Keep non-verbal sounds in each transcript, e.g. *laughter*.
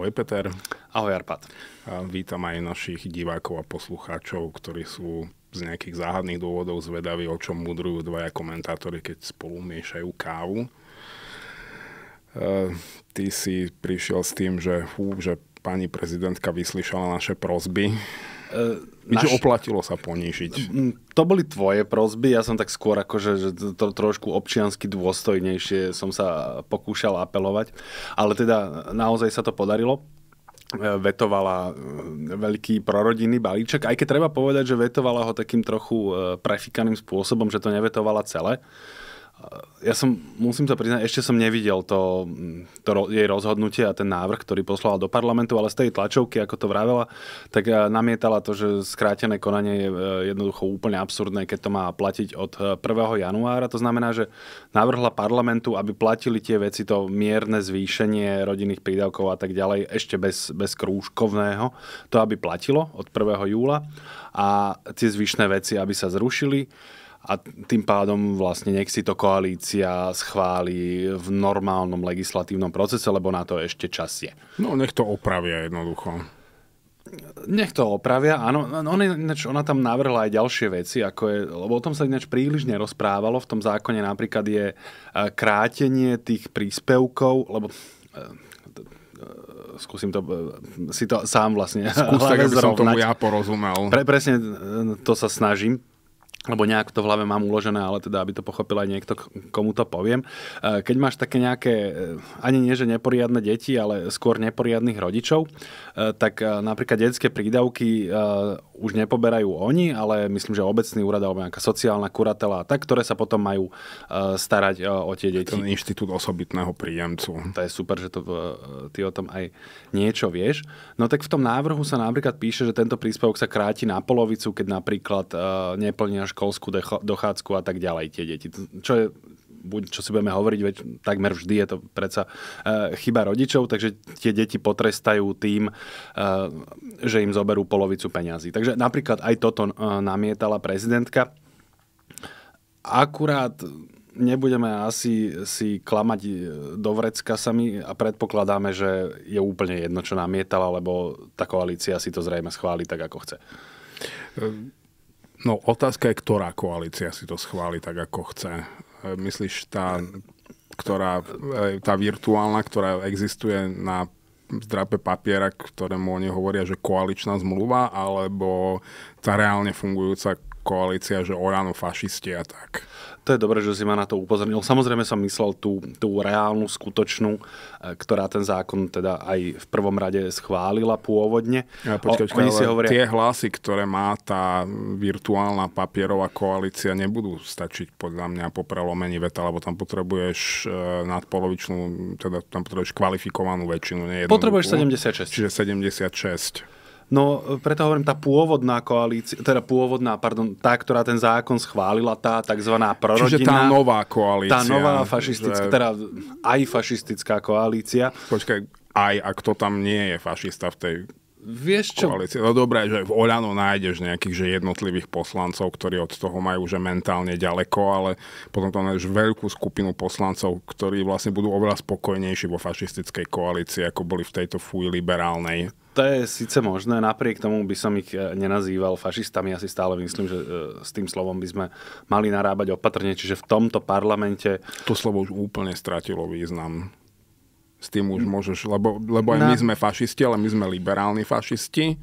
Ahoj Peter. Ahoj Arpad. A vítam aj našich divákov a poslucháčov, ktorí sú z nejakých záhadných dôvodov zvedaví, o čom mudrujú dvaja komentátori, keď spolu miešajú kávu. E, ty si prišiel s tým, že, fú, že pani prezidentka vyslyšala naše prozby E, naš... oplatilo sa ponížiť. To boli tvoje prozby, ja som tak skôr akože že to trošku občiansky dôstojnejšie som sa pokúšal apelovať, ale teda naozaj sa to podarilo e, vetovala e, veľký prorodinný balíček, aj keď treba povedať, že vetovala ho takým trochu prefikaným spôsobom, že to nevetovala celé ja som, musím sa priznať, ešte som nevidel to, mm, to jej rozhodnutie a ten návrh, ktorý poslala do parlamentu, ale z tej tlačovky, ako to vravela, tak eh, namietala to, že skrátené konanie je eh, jednoducho úplne absurdné, keď to má platiť od 1. Eh, januára. To znamená, že navrhla parlamentu, aby platili tie veci, to mierne zvýšenie rodinných prídavkov a tak ďalej, ešte bez, bez krúžkovného, to aby platilo od 1. júla a tie zvyšné veci, aby sa zrušili a tým pádom vlastne nech si to koalícia schváli v normálnom legislatívnom procese, lebo na to ešte čas je. No nech to opravia jednoducho. Nech to opravia, áno. Ona, ináč, ona tam navrhla aj ďalšie veci, ako je, lebo o tom sa ináč príliš nerozprávalo. V tom zákone napríklad je e, krátenie tých príspevkov, lebo e, e, skúsim to, si to sám vlastne Skús tak, *laughs* aby som tomu ja porozumel. Pre, presne to sa snažím lebo nejak to v hlave mám uložené, ale teda, aby to pochopil aj niekto, komu to poviem. E, keď máš také nejaké, e, ani nie že neporiadne deti, ale skôr neporiadných rodičov, e, tak napríklad detské prídavky už nepoberajú oni, ale myslím, že obecný úrad alebo nejaká sociálna kuratela a tak, ktoré sa potom majú e, starať e, o tie deti. Ten inštitút osobitného príjemcu. To je super, že to, e, ty o tom aj niečo vieš. No tak v tom návrhu sa napríklad píše, že tento príspevok sa kráti na polovicu, keď napríklad neplnia školskú dochádzku a tak ďalej tie deti. Čo je buď čo si budeme hovoriť, veď takmer vždy je to predsa e, chyba rodičov, takže tie deti potrestajú tým, e, že im zoberú polovicu peňazí. Takže napríklad aj toto e, namietala prezidentka. Akurát nebudeme asi si klamať do vrecka sami a predpokladáme, že je úplne jedno, čo namietala, lebo tá koalícia si to zrejme schváli tak, ako chce. No otázka je, ktorá koalícia si to schváli tak, ako chce myslíš tá, ktorá, tá virtuálna, ktorá existuje na zdrape papiera, ktorému oni hovoria, že koaličná zmluva, alebo tá reálne fungujúca koalícia, že Orano fašisti a tak? To je dobré, že si ma na to upozornil. Samozrejme som myslel tú, tú reálnu, skutočnú, e, ktorá ten zákon teda aj v prvom rade schválila pôvodne. Ja, počkať, o, oni si hovoria... Tie hlasy, ktoré má tá virtuálna papierová koalícia, nebudú stačiť podľa mňa po prelomení veta, lebo tam potrebuješ e, nadpolovičnú, teda tam potrebuješ kvalifikovanú väčšinu. Nie potrebuješ 76. Čiže 76. No preto hovorím, tá pôvodná koalícia, teda pôvodná, pardon, tá, ktorá ten zákon schválila, tá tzv. prorodina. Čiže tá nová koalícia. Tá nová fašistická, že... teda aj fašistická koalícia. Počkaj, aj ak to tam nie je fašista v tej Vieš čo? Koalície. No dobré, že v Oľano nájdeš nejakých že jednotlivých poslancov, ktorí od toho majú že mentálne ďaleko, ale potom tam nájdeš veľkú skupinu poslancov, ktorí vlastne budú oveľa spokojnejší vo fašistickej koalícii, ako boli v tejto fuj liberálnej. To je síce možné, napriek tomu by som ich e, nenazýval fašistami, ja stále myslím, že e, s tým slovom by sme mali narábať opatrne, čiže v tomto parlamente... To slovo už úplne stratilo význam s tým už môžeš, lebo, lebo aj na... my sme fašisti, ale my sme liberálni fašisti.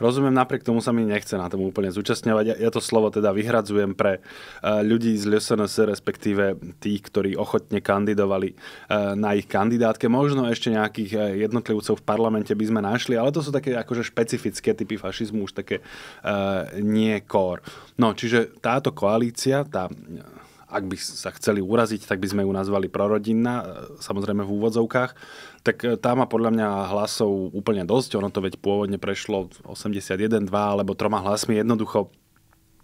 Rozumiem, napriek tomu sa mi nechce na tom úplne zúčastňovať. Ja, ja to slovo teda vyhradzujem pre uh, ľudí z LSNS, respektíve tých, ktorí ochotne kandidovali uh, na ich kandidátke. Možno ešte nejakých uh, jednotlivcov v parlamente by sme našli, ale to sú také akože špecifické typy fašizmu, už také nie kór. No, čiže táto koalícia, tá ak by sa chceli uraziť, tak by sme ju nazvali prorodinná, e, samozrejme v úvodzovkách, tak e, tá má podľa mňa hlasov úplne dosť. Ono to veď pôvodne prešlo 81, 2 alebo troma hlasmi. Jednoducho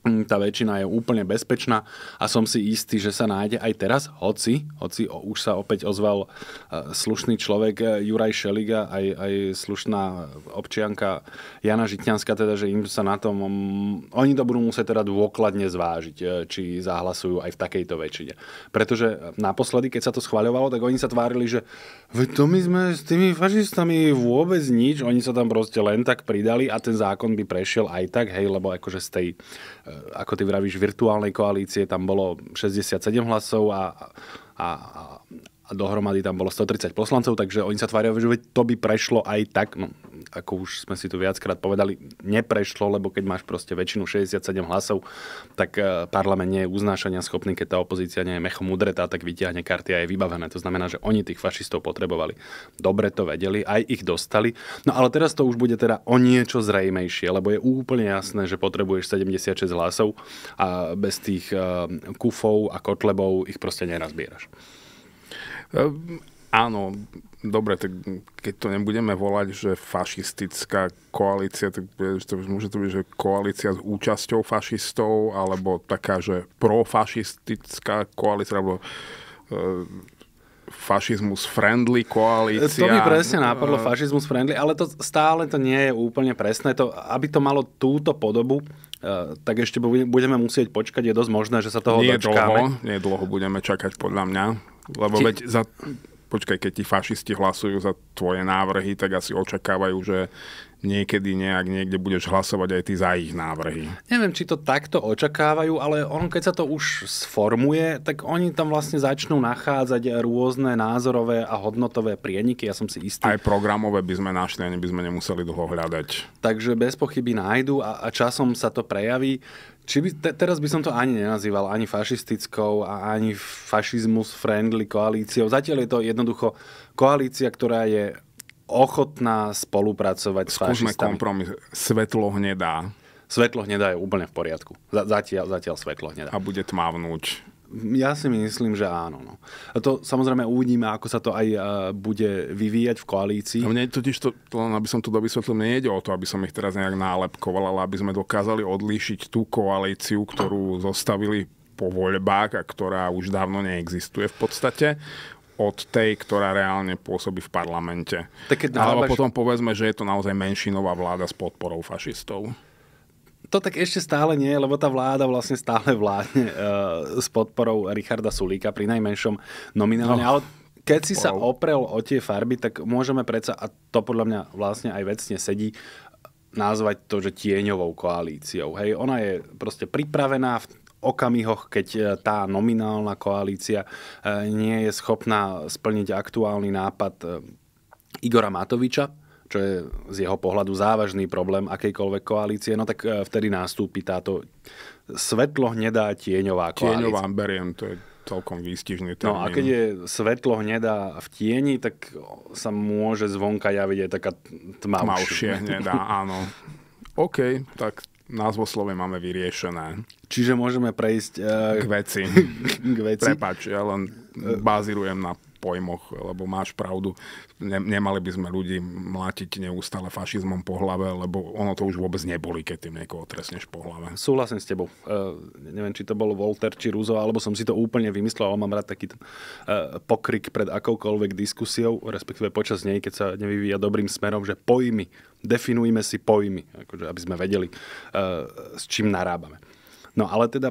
Mm, tá väčšina je úplne bezpečná a som si istý, že sa nájde aj teraz, hoci, hoci o, už sa opäť ozval e, slušný človek e, Juraj Šeliga, aj, aj slušná občianka Jana Žitňanská, teda, že im sa na tom, oni to budú musieť teda dôkladne zvážiť, e, či zahlasujú aj v takejto väčšine. Pretože naposledy, keď sa to schváľovalo, tak oni sa tvárili, že to my sme s tými fašistami vôbec nič, oni sa tam proste len tak pridali a ten zákon by prešiel aj tak, hej, lebo akože z tej ako ty vravíš, virtuálnej koalície tam bolo 67 hlasov a, a, a dohromady tam bolo 130 poslancov, takže oni sa tvária, že to by prešlo aj tak. No, ako už sme si tu viackrát povedali, neprešlo, lebo keď máš proste väčšinu 67 hlasov, tak e, parlament nie je uznášania schopný, keď tá opozícia nie je mechom udretá, tak vyťahne karty a je vybavené. To znamená, že oni tých fašistov potrebovali. Dobre to vedeli, aj ich dostali. No ale teraz to už bude teda o niečo zrejmejšie, lebo je úplne jasné, že potrebuješ 76 hlasov a bez tých e, kufov a kotlebov ich proste nerazbieraš. Um ehm, Áno, dobre, tak keď to nebudeme volať, že fašistická koalícia, tak to, môže to byť, že koalícia s účasťou fašistov, alebo taká, že profašistická koalícia, alebo e, fašizmus friendly koalícia. To mi presne e, nápadlo, fašizmus friendly, ale to stále to nie je úplne presné. To, aby to malo túto podobu, e, tak ešte budeme musieť počkať, je dosť možné, že sa toho nie dočkáme. Dlho, nie dlho budeme čakať podľa mňa, lebo Či... veď za počkaj, keď ti fašisti hlasujú za tvoje návrhy, tak asi očakávajú, že niekedy nejak niekde budeš hlasovať aj ty za ich návrhy. Neviem, či to takto očakávajú, ale on, keď sa to už sformuje, tak oni tam vlastne začnú nachádzať rôzne názorové a hodnotové prieniky, ja som si istý. Aj programové by sme našli, ani by sme nemuseli dlho hľadať. Takže bez pochyby nájdu a, a časom sa to prejaví. Či by, te, teraz by som to ani nenazýval ani fašistickou a ani fašizmus friendly koalíciou. Zatiaľ je to jednoducho koalícia, ktorá je ochotná spolupracovať Skúšme s fašistami. kompromis. Svetlo hnedá. Svetlo hnedá je úplne v poriadku. Zatiaľ, zatiaľ svetlo hnedá. A bude tmavnúť ja si myslím, že áno. No. A to samozrejme uvidíme, ako sa to aj uh, bude vyvíjať v koalícii. A mne totiž to, to, len aby som to dovysvetlil, mne nejde o to, aby som ich teraz nejak nálepkoval, ale aby sme dokázali odlíšiť tú koalíciu, ktorú zostavili po voľbách a ktorá už dávno neexistuje v podstate od tej, ktorá reálne pôsobí v parlamente. Tak keď Alebo potom povedzme, že je to naozaj menšinová vláda s podporou fašistov to tak ešte stále nie, lebo tá vláda vlastne stále vládne uh, s podporou Richarda Sulíka, pri najmenšom nominálne, no. ale keď si sa oprel o tie farby, tak môžeme predsa, a to podľa mňa vlastne aj vecne sedí, nazvať to, že tieňovou koalíciou. Hej, ona je proste pripravená v okamihoch, keď e, tá nominálna koalícia e, nie je schopná splniť aktuálny nápad Igora Matoviča, čo je z jeho pohľadu závažný problém akejkoľvek koalície, no tak e, vtedy nástúpi táto svetlo hnedá tieňová koalícia. Tieňová, beriem, to je celkom výstižný termín. No a keď je svetlo hnedá v tieni, tak sa môže zvonka javiť aj taká tmavšia. Tmavšie hnedá, áno. OK, tak slove máme vyriešené. Čiže môžeme prejsť... Uh, k veci. *laughs* k veci. Prepač, ja len bazírujem na pojmoch, lebo máš pravdu. Nemali by sme ľudí mlátiť neustále fašizmom po hlave, lebo ono to už vôbec neboli, keď tým niekoho trestneš po hlave. Súhlasím s tebou. Uh, neviem, či to bolo Volter či Ruzo, alebo som si to úplne vymyslel, ale mám rád taký uh, e, pokrik pred akoukoľvek diskusiou, respektíve počas nej, keď sa nevyvíja dobrým smerom, že pojmy, definujme si pojmy, akože, aby sme vedeli, uh, s čím narábame. No ale teda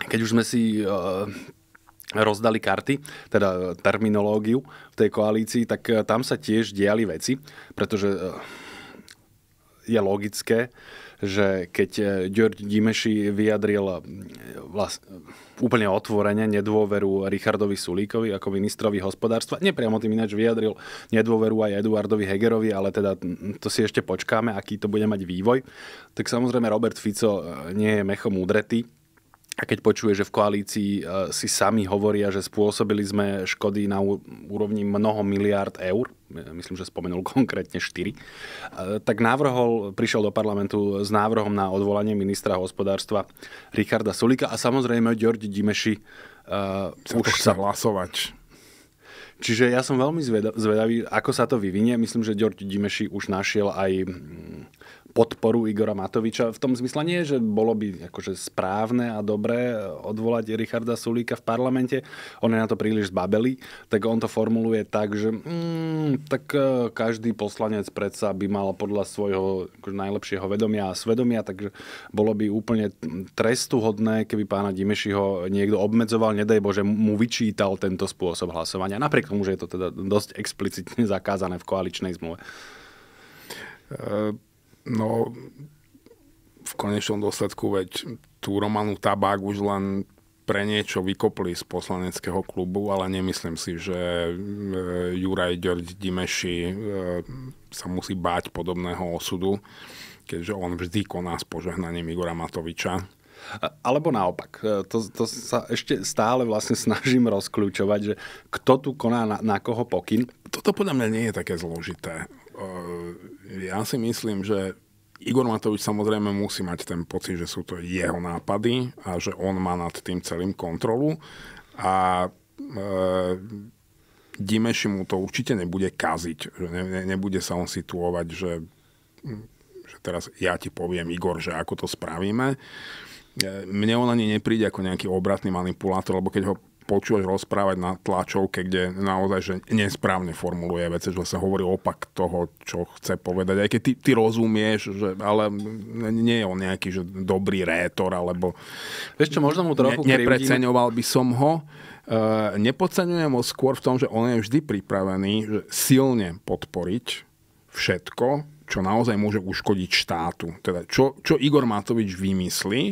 keď už sme si rozdali karty, teda e, terminológiu v tej koalícii, tak e, tam sa tiež diali veci, pretože e, je logické, že keď George Dimeši vyjadril vlastne, úplne otvorene nedôveru Richardovi Sulíkovi ako ministrovi hospodárstva, nepriamo tým ináč vyjadril nedôveru aj Eduardovi Hegerovi, ale teda to si ešte počkáme, aký to bude mať vývoj, tak samozrejme Robert Fico nie je mechom údretý, a keď počuje, že v koalícii e, si sami hovoria, že spôsobili sme škody na úrovni mnoho miliárd eur, e, myslím, že spomenul *laughs* konkrétne 4, e, tak návrhol, prišiel do parlamentu s návrhom na odvolanie ministra hospodárstva Richarda Sulika a samozrejme Ďordi Dimeši uh, už sa... hlasovať. Čiže ja som veľmi zvedavý, ako sa to vyvinie. Myslím, že Ďordi Dimeši už našiel aj mm, podporu Igora Matoviča. V tom zmysle nie, že bolo by akože správne a dobré eh, odvolať Richarda Sulíka v parlamente. On je na to príliš zbabelý, tak on to formuluje tak, že mm, tak eh, každý poslanec predsa by mal podľa svojho akože najlepšieho vedomia a svedomia, takže bolo by úplne mm, trestuhodné, keby pána Dimešiho niekto obmedzoval, nedaj Bože, mu vyčítal tento spôsob hlasovania. Napriek tomu, že je to teda dosť explicitne zakázané v koaličnej zmluve. Eh, No, v konečnom dôsledku, veď tú Romanu Tabák už len pre niečo vykopli z poslaneckého klubu, ale nemyslím si, že e, Juraj Ďorď Dimeši e, sa musí báť podobného osudu, keďže on vždy koná s požehnaním Igora Matoviča. Alebo naopak, e, to, to sa ešte stále vlastne snažím rozkľúčovať, že kto tu koná na, na koho pokyn. Toto podľa mňa nie je také zložité. Ja si myslím, že Igor Matovič samozrejme musí mať ten pocit, že sú to jeho nápady a že on má nad tým celým kontrolu a e, Dimeši mu to určite nebude kaziť, že ne, ne, nebude sa on situovať, že, že teraz ja ti poviem, Igor, že ako to spravíme. E, mne on ani nepríde ako nejaký obratný manipulátor, lebo keď ho počuť rozprávať na tlačovke, kde naozaj že nesprávne formuluje veci, že sa hovorí opak toho, čo chce povedať. Aj keď ty, ty rozumieš, že, ale nie je on nejaký že dobrý rétor, alebo... Vieš čo, možno mu trochu ne, Nepreceňoval by som ho. Uh, nepodceňujem ho skôr v tom, že on je vždy pripravený že silne podporiť všetko, čo naozaj môže uškodiť štátu. Teda čo, čo Igor Matovič vymyslí,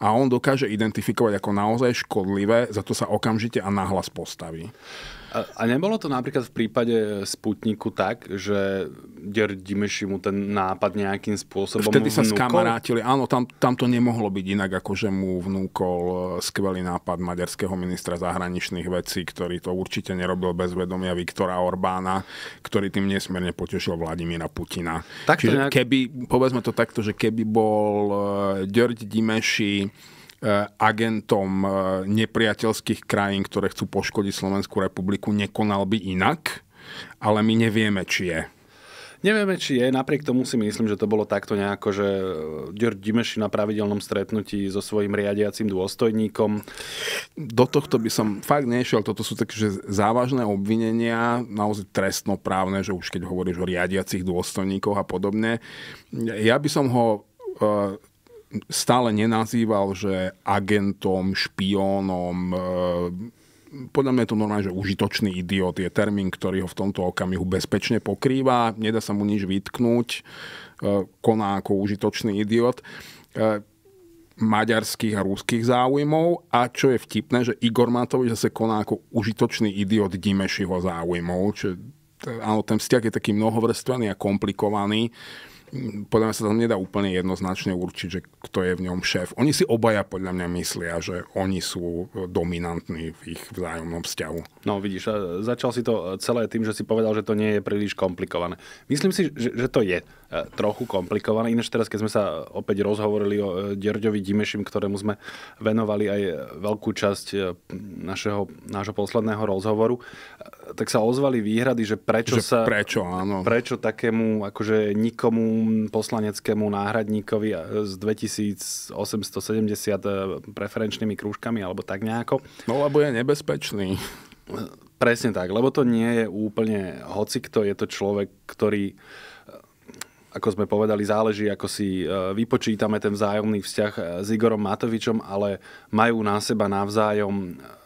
a on dokáže identifikovať ako naozaj škodlivé, za to sa okamžite a nahlas postaví. A, nebolo to napríklad v prípade e, Sputniku tak, že Der mu ten nápad nejakým spôsobom Vtedy sa vnúkol? skamarátili. Áno, tam, tam to nemohlo byť inak, ako že mu vnúkol e, skvelý nápad maďarského ministra zahraničných vecí, ktorý to určite nerobil bez vedomia Viktora Orbána, ktorý tým nesmierne potešil Vladimíra Putina. Tak Čiže nejak... keby, povedzme to takto, že keby bol e, Dörd Dimeši Eh, agentom eh, nepriateľských krajín, ktoré chcú poškodiť Slovenskú republiku, nekonal by inak, ale my nevieme, či je. Nevieme, či je. Napriek tomu si myslím, že to bolo takto nejako, že Dior eh, Dimeši na pravidelnom stretnutí so svojím riadiacím dôstojníkom. Do tohto by som fakt nešiel. Toto sú také že závažné obvinenia, naozaj trestnoprávne, že už keď hovoríš o riadiacich dôstojníkoch a podobne. Ja by som ho stále nenazýval, že agentom, špiónom, eh, podľa mňa je to normálne, že užitočný idiot je termín, ktorý ho v tomto okamihu bezpečne pokrýva, nedá sa mu nič vytknúť, eh, koná ako užitočný idiot eh, maďarských a rúských záujmov a čo je vtipné, že Igor Matovič zase koná ako užitočný idiot Dimešiho záujmov. Čiže áno, ten vzťah je taký mnohovrstvený a komplikovaný. Uh, podľa mňa sa tam nedá úplne jednoznačne určiť, že kto je v ňom šéf. Oni si obaja podľa mňa myslia, že oni sú e, dominantní v ich vzájomnom vzťahu. No vidíš, začal si to e, celé tým, že si povedal, že to nie je príliš komplikované. Myslím si, že, že to je trochu komplikované. Ináč teraz, keď sme sa opäť rozhovorili o e, Derďovi Dimešim, ktorému sme venovali aj veľkú časť e, našeho, nášho posledného rozhovoru, e, tak sa ozvali výhrady, že prečo že sa... Prečo, áno. Prečo takému akože nikomu poslaneckému náhradníkovi s 2870 preferenčnými krúžkami alebo tak nejako. No lebo je nebezpečný. Presne tak, lebo to nie je úplne hocikto je to človek, ktorý ako sme povedali, záleží, ako si e, vypočítame ten vzájomný vzťah e, s Igorom Matovičom, ale majú na seba navzájom e,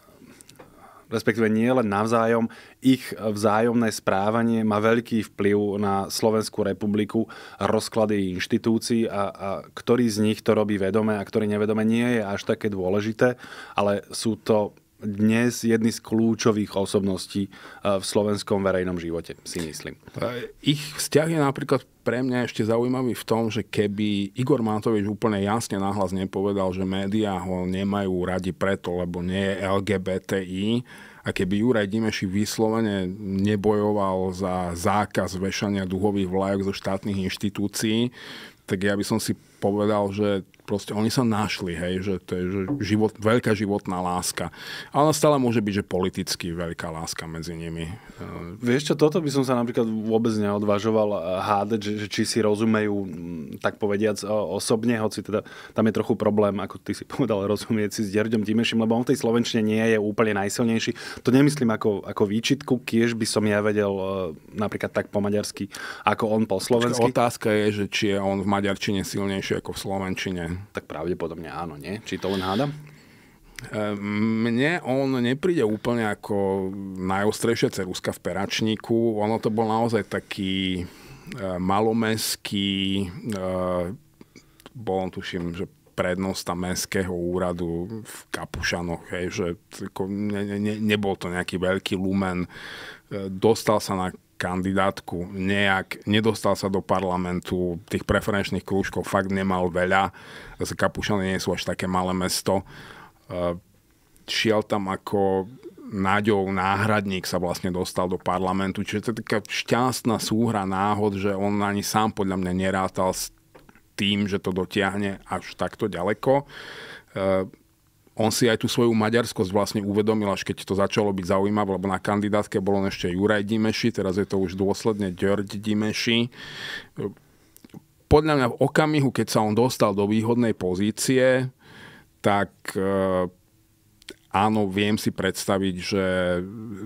respektíve nie len navzájom, ich vzájomné správanie má veľký vplyv na Slovenskú republiku, rozklady inštitúcií a, a ktorý z nich to robí vedome a ktorý nevedome nie je až také dôležité, ale sú to dnes jedny z kľúčových osobností e, v slovenskom verejnom živote, si myslím. E, ich vzťah je napríklad pre mňa ešte zaujímavý v tom, že keby Igor Matovič úplne jasne nahlas nepovedal, že médiá ho nemajú radi preto, lebo nie je LGBTI, a keby Juraj Dimeši vyslovene nebojoval za zákaz vešania duhových vlajok zo štátnych inštitúcií, tak ja by som si povedal, že proste oni sa našli, hej, že to je že život, veľká životná láska. Ale stále môže byť, že politicky veľká láska medzi nimi. Ehm, vieš čo, toto by som sa napríklad vôbec neodvažoval eh, hádať, že, že či si rozumejú, tak povediac, osobne, hoci teda tam je trochu problém, ako ty si *laughs* povedal, rozumieť si s Derďom Dimešim, lebo on v tej slovenčine nie je úplne najsilnejší. To nemyslím ako, ako výčitku, kiež by som ja vedel eh, napríklad tak po maďarsky, ako on po slovensky. otázka je, že či je on v maďarčine silnejší ako v slovenčine tak pravdepodobne áno, nie? Či to len hádam? E, mne on nepríde úplne ako najostrejšia ceruska v peračníku. Ono to bol naozaj taký e, malomeský, e, bol on tuším, že prednosta mestského úradu v Kapušanoch, hej, že ne, ne, nebol to nejaký veľký lumen. Dostal sa na kandidátku nejak, nedostal sa do parlamentu, tých preferenčných krúžkov fakt nemal veľa, zase Kapušany nie sú až také malé mesto. E, šiel tam ako náďov náhradník sa vlastne dostal do parlamentu, čiže to je taká šťastná súhra náhod, že on ani sám podľa mňa nerátal s tým, že to dotiahne až takto ďaleko. E, on si aj tú svoju maďarskosť vlastne uvedomil, až keď to začalo byť zaujímavé, lebo na kandidátke bol on ešte Juraj Dimeši, teraz je to už dôsledne Ďorď Dimeši. Podľa mňa v okamihu, keď sa on dostal do výhodnej pozície, tak eh, áno, viem si predstaviť, že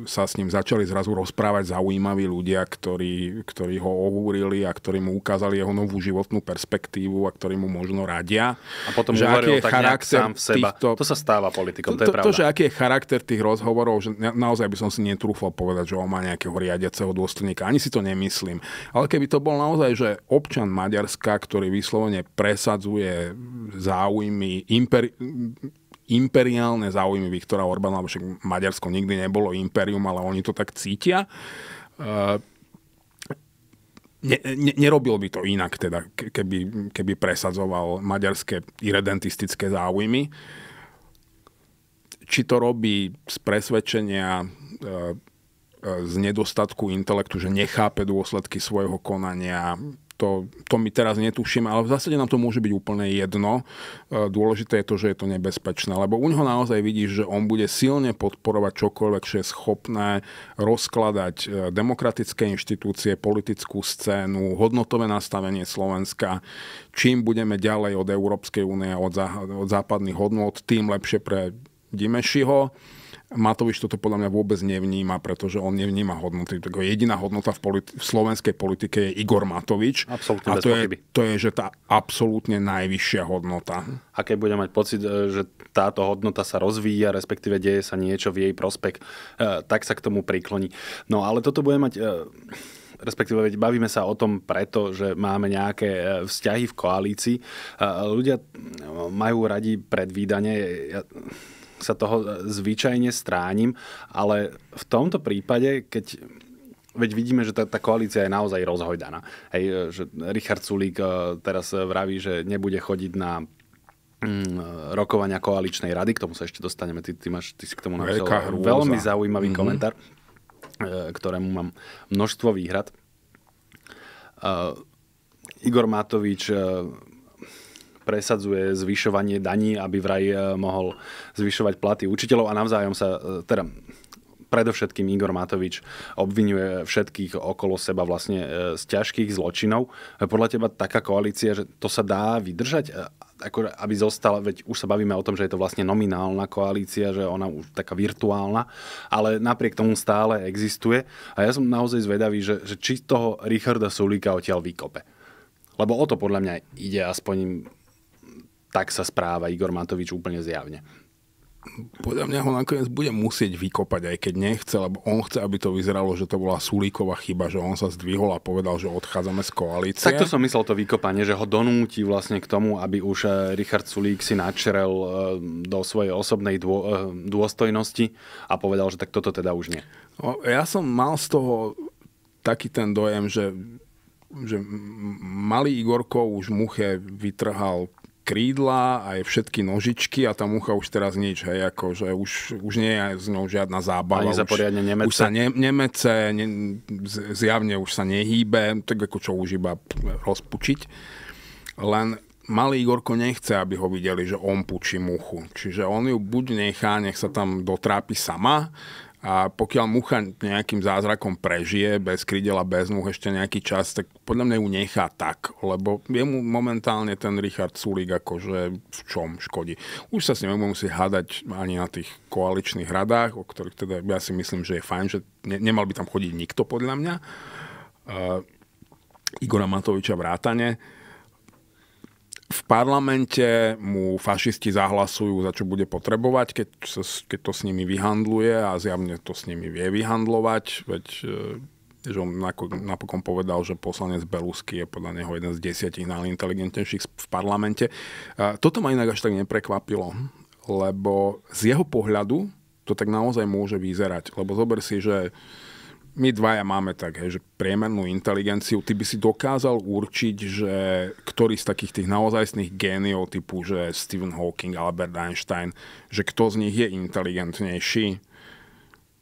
sa s ním začali zrazu rozprávať zaujímaví ľudia, ktorí, ktorí ho ohúrili a ktorí mu ukázali jeho novú životnú perspektívu a ktorí mu možno radia. A potom že hovoril aký je tak charakter sám v seba. Týchto, to sa stáva politikom, to, to je pravda. To, že aký je charakter tých rozhovorov, že naozaj by som si netrúfal povedať, že on má nejakého riadiaceho dôstojníka. Ani si to nemyslím. Ale keby to bol naozaj, že občan Maďarska, ktorý vyslovene presadzuje záujmy imperi- imperiálne záujmy Viktora Orbána, lebo však Maďarsko nikdy nebolo imperium, ale oni to tak cítia. Eh, ne, ne, nerobil by to inak, teda, keby, keby presadzoval maďarské irredentistické záujmy. Či to robí z presvedčenia eh, eh, z nedostatku intelektu, že nechápe dôsledky svojho konania, to, to my teraz netuším, ale v zásade nám to môže byť úplne jedno. E, dôležité je to, že je to nebezpečné, lebo u neho naozaj vidíš, že on bude silne podporovať čokoľvek, čo je schopné rozkladať e, demokratické inštitúcie, politickú scénu, hodnotové nastavenie Slovenska. Čím budeme ďalej od Európskej únie, od, zá, od západných hodnot, tým lepšie pre Dimešiho Matovič toto podľa mňa vôbec nevníma, pretože on nevníma hodnoty. Jediná hodnota v, politi- v slovenskej politike je Igor Matovič. Absolutne a to je, to je, že tá absolútne najvyššia hodnota. A keď bude mať pocit, e, že táto hodnota sa rozvíja, respektíve deje sa niečo v jej prospek, e, tak sa k tomu prikloní. No ale toto bude mať e, respektíve veď bavíme sa o tom preto, že máme nejaké vzťahy v koalícii. Ľudia majú radi predvídanie. Ja sa toho e, zvyčajne stránim, ale v tomto prípade, keď veď vidíme, že tá, tá koalícia je naozaj rozhojdaná. Hej, e, že Richard Sulík e, teraz vraví, že nebude chodiť na mm, rokovania koaličnej rady, k tomu sa ešte dostaneme, ty, ty, máš, ty si k tomu napísal veľmi zaujímavý mm-hmm. komentár, ktorému mám množstvo výhrad. Uh, Igor Matovič presadzuje zvyšovanie daní, aby vraj e, mohol zvyšovať platy učiteľov a navzájom sa, e, teda predovšetkým Igor Matovič obvinuje všetkých okolo seba vlastne e, z ťažkých zločinov. Podľa teba taká koalícia, že to sa dá vydržať, ako, aby zostala, veď už sa bavíme o tom, že je to vlastne nominálna koalícia, že ona už taká virtuálna, ale napriek tomu stále existuje. A ja som naozaj zvedavý, že, že či toho Richarda Sulíka odtiaľ vykope. Lebo o to podľa mňa ide aspoň tak sa správa Igor Matovič úplne zjavne. Podľa mňa ho nakoniec bude musieť vykopať, aj keď nechce, lebo on chce, aby to vyzeralo, že to bola Sulíková chyba, že on sa zdvihol a povedal, že odchádzame z koalície. Takto som myslel to vykopanie, že ho donúti vlastne k tomu, aby už eh, Richard Sulík si načrel eh, do svojej osobnej dô, eh, dôstojnosti a povedal, že tak toto teda už nie. No, ja som mal z toho taký ten dojem, že že malý Igorko už muche vytrhal krídla, aj všetky nožičky a tá mucha už teraz nič, hej, ako, že už, už nie je z ňou žiadna zábava. Ani za poriadne nemece. Už sa ne, nemece, ne, zjavne už sa nehýbe, tak ako čo už iba rozpučiť. Len malý Igorko nechce, aby ho videli, že on pučí muchu. Čiže on ju buď nechá, nech sa tam dotrápi sama, a pokiaľ mucha nejakým zázrakom prežije bez krydela, bez núh ešte nejaký čas, tak podľa mňa ju nechá tak, lebo je mu momentálne ten Richard Sulík akože v čom škodí. Už sa s ním musí hádať ani na tých koaličných radách, o ktorých teda ja si myslím, že je fajn, že ne, nemal by tam chodiť nikto podľa mňa. Uh, Igora Matoviča vrátane v parlamente mu fašisti zahlasujú, za čo bude potrebovať, keď, sa, keď to s nimi vyhandluje a zjavne to s nimi vie vyhandlovať, veď e, že on napokon povedal, že poslanec Belusky je podľa neho jeden z desiatich najinteligentnejších v parlamente. E, toto ma inak až tak neprekvapilo, lebo z jeho pohľadu to tak naozaj môže vyzerať. Lebo zober si, že my dvaja máme tak, hej, že priemernú inteligenciu, ty by si dokázal určiť, že ktorý z takých tých naozajstných géniov typu, že Stephen Hawking, Albert Einstein, že kto z nich je inteligentnejší,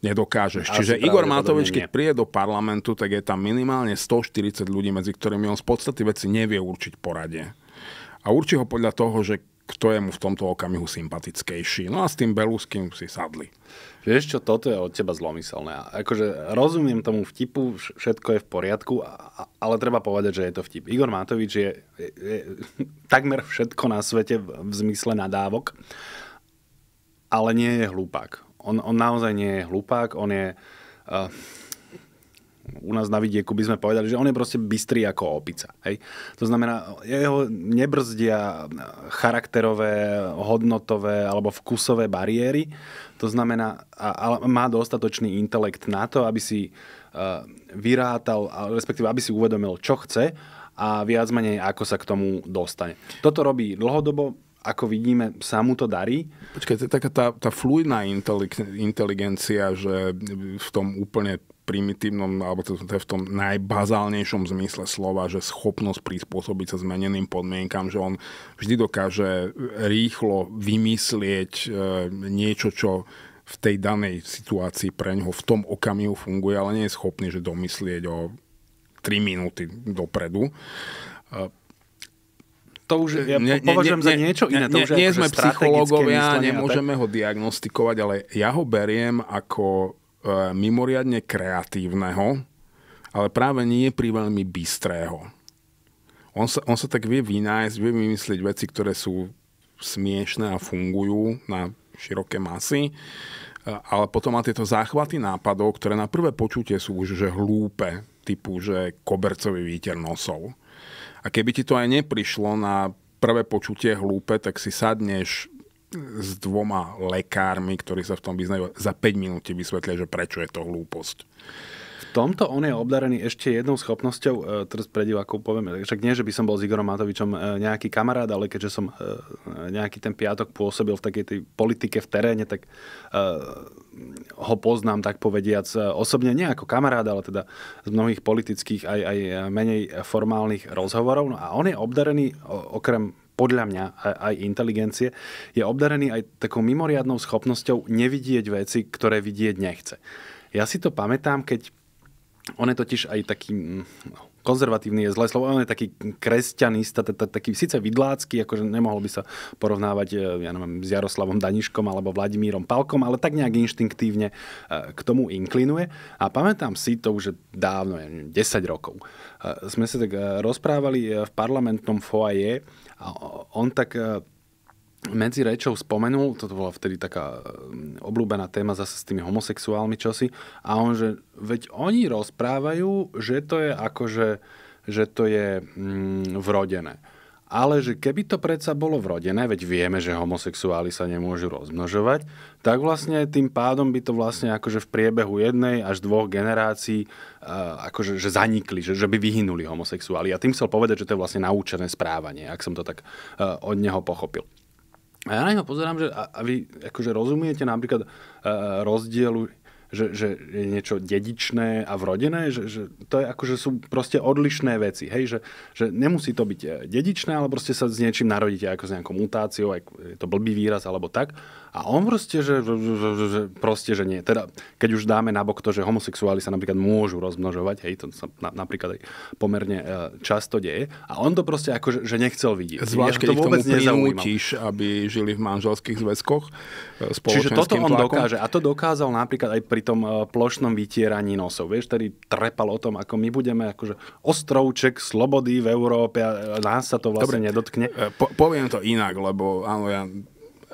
nedokážeš. Asi Čiže Igor Matovič, keď príde do parlamentu, tak je tam minimálne 140 ľudí, medzi ktorými on z podstaty veci nevie určiť poradie. A určí ho podľa toho, že kto je mu v tomto okamihu sympatickejší. No a s tým Beluským si sadli. Vieš čo, toto je od teba zlomyselné. Akože rozumiem tomu vtipu, všetko je v poriadku, ale treba povedať, že je to vtip. Igor Matovič je, je, je *laughs* takmer všetko na svete v, v zmysle nadávok, ale nie je hlupák. On, on naozaj nie je hlupák, on je... Uh, u nás na vidieku by sme povedali, že on je proste bystrý ako opica. Hej? To znamená, jeho nebrzdia charakterové, hodnotové alebo vkusové bariéry. To znamená, a, a má dostatočný intelekt na to, aby si uh, vyrátal, respektíve aby si uvedomil, čo chce a viac menej, ako sa k tomu dostane. Toto robí dlhodobo, ako vidíme, sa mu to darí. Počkaj, to je taká tá, tá fluidná inteligencia, že v tom úplne primitívnom, alebo je teda v tom najbazálnejšom zmysle slova, že schopnosť prispôsobiť sa zmeneným podmienkam, že on vždy dokáže rýchlo vymyslieť e, niečo, čo v tej danej situácii pre ňoho v tom okamihu funguje, ale nie je schopný, že domyslieť o 3 minúty dopredu. E, to už e, ja ne, považujem ne, za niečo iné. Ne, to už nie, nie akože sme psychológovia, nemôžeme tak. ho diagnostikovať, ale ja ho beriem ako E, mimoriadne kreatívneho, ale práve nie pri veľmi bystrého. On sa, on sa tak vie vynájsť, vie vymyslieť veci, ktoré sú smiešné a fungujú na široké masy, e, ale potom má tieto záchvaty nápadov, ktoré na prvé počutie sú už že hlúpe, typu, že kobercový víter nosov. A keby ti to aj neprišlo na prvé počutie hlúpe, tak si sadneš s dvoma lekármi, ktorí sa v tom vyznajú, za 5 minút vysvetlia, že prečo je to hlúposť. V tomto on je obdarený ešte jednou schopnosťou, e, teraz pre divákov poviem, e, však nie, že by som bol s Igorom Matovičom e, nejaký kamarát, ale keďže som nejaký ten piatok pôsobil v takej tej politike v teréne, tak ho poznám, tak povediac, osobne nie ako kamarát, ale teda z mnohých politických aj, aj menej formálnych rozhovorov. No a on je obdarený okrem podľa mňa aj inteligencie, je obdarený aj takou mimoriadnou schopnosťou nevidieť veci, ktoré vidieť nechce. Ja si to pamätám, keď on je totiž aj taký, mm, konzervatívny je zlé slovo, on je taký kresťanista, taký síce vidlácky, akože nemohol by sa porovnávať e, ja neviem, s Jaroslavom Daniškom alebo Vladimírom Palkom, ale tak nejak inštinktívne e, k tomu inklinuje. A pamätám si to už dávno, 10 rokov. E, sme sa tak rozprávali v parlamentnom foaje a on tak medzi rečou spomenul, toto bola vtedy taká mm, obľúbená téma zase s tými homosexuálmi čosi, a on, že veď oni rozprávajú, že to je akože, že to je mm, vrodené. Ale že keby to predsa bolo vrodené, veď vieme, že homosexuáli sa nemôžu rozmnožovať, tak vlastne tým pádom by to vlastne akože v priebehu jednej až dvoch generácií uh, akože že zanikli, že, že by vyhynuli homosexuáli. A tým chcel povedať, že to je vlastne naučené správanie, ak som to tak uh, od neho pochopil. A ja na neho pozerám, že a, vy akože rozumiete napríklad e, rozdielu, že, že je niečo dedičné a vrodené, že, že to je akože sú proste odlišné veci, hej, že, že nemusí to byť e, dedičné, ale proste sa s niečím narodíte ako s nejakou mutáciou, je to blbý výraz alebo tak, a on proste, že, proste, že nie. Teda, keď už dáme nabok to, že homosexuáli sa napríklad môžu rozmnožovať, hej, to sa na, napríklad aj pomerne e, často deje, a on to proste ako že nechcel vidieť. Zvlášť, ja keď to vôbec ich tomu prinútiš, aby žili v manželských zväzkoch e, Čiže toto on tlakom. dokáže. A to dokázal napríklad aj pri tom e, plošnom vytieraní nosov. Vieš, ktorý trepal o tom, ako my budeme akože ostrovček slobody v Európe a nás sa to vlastne Dobre, nedotkne. Po, poviem to inak, lebo áno, ja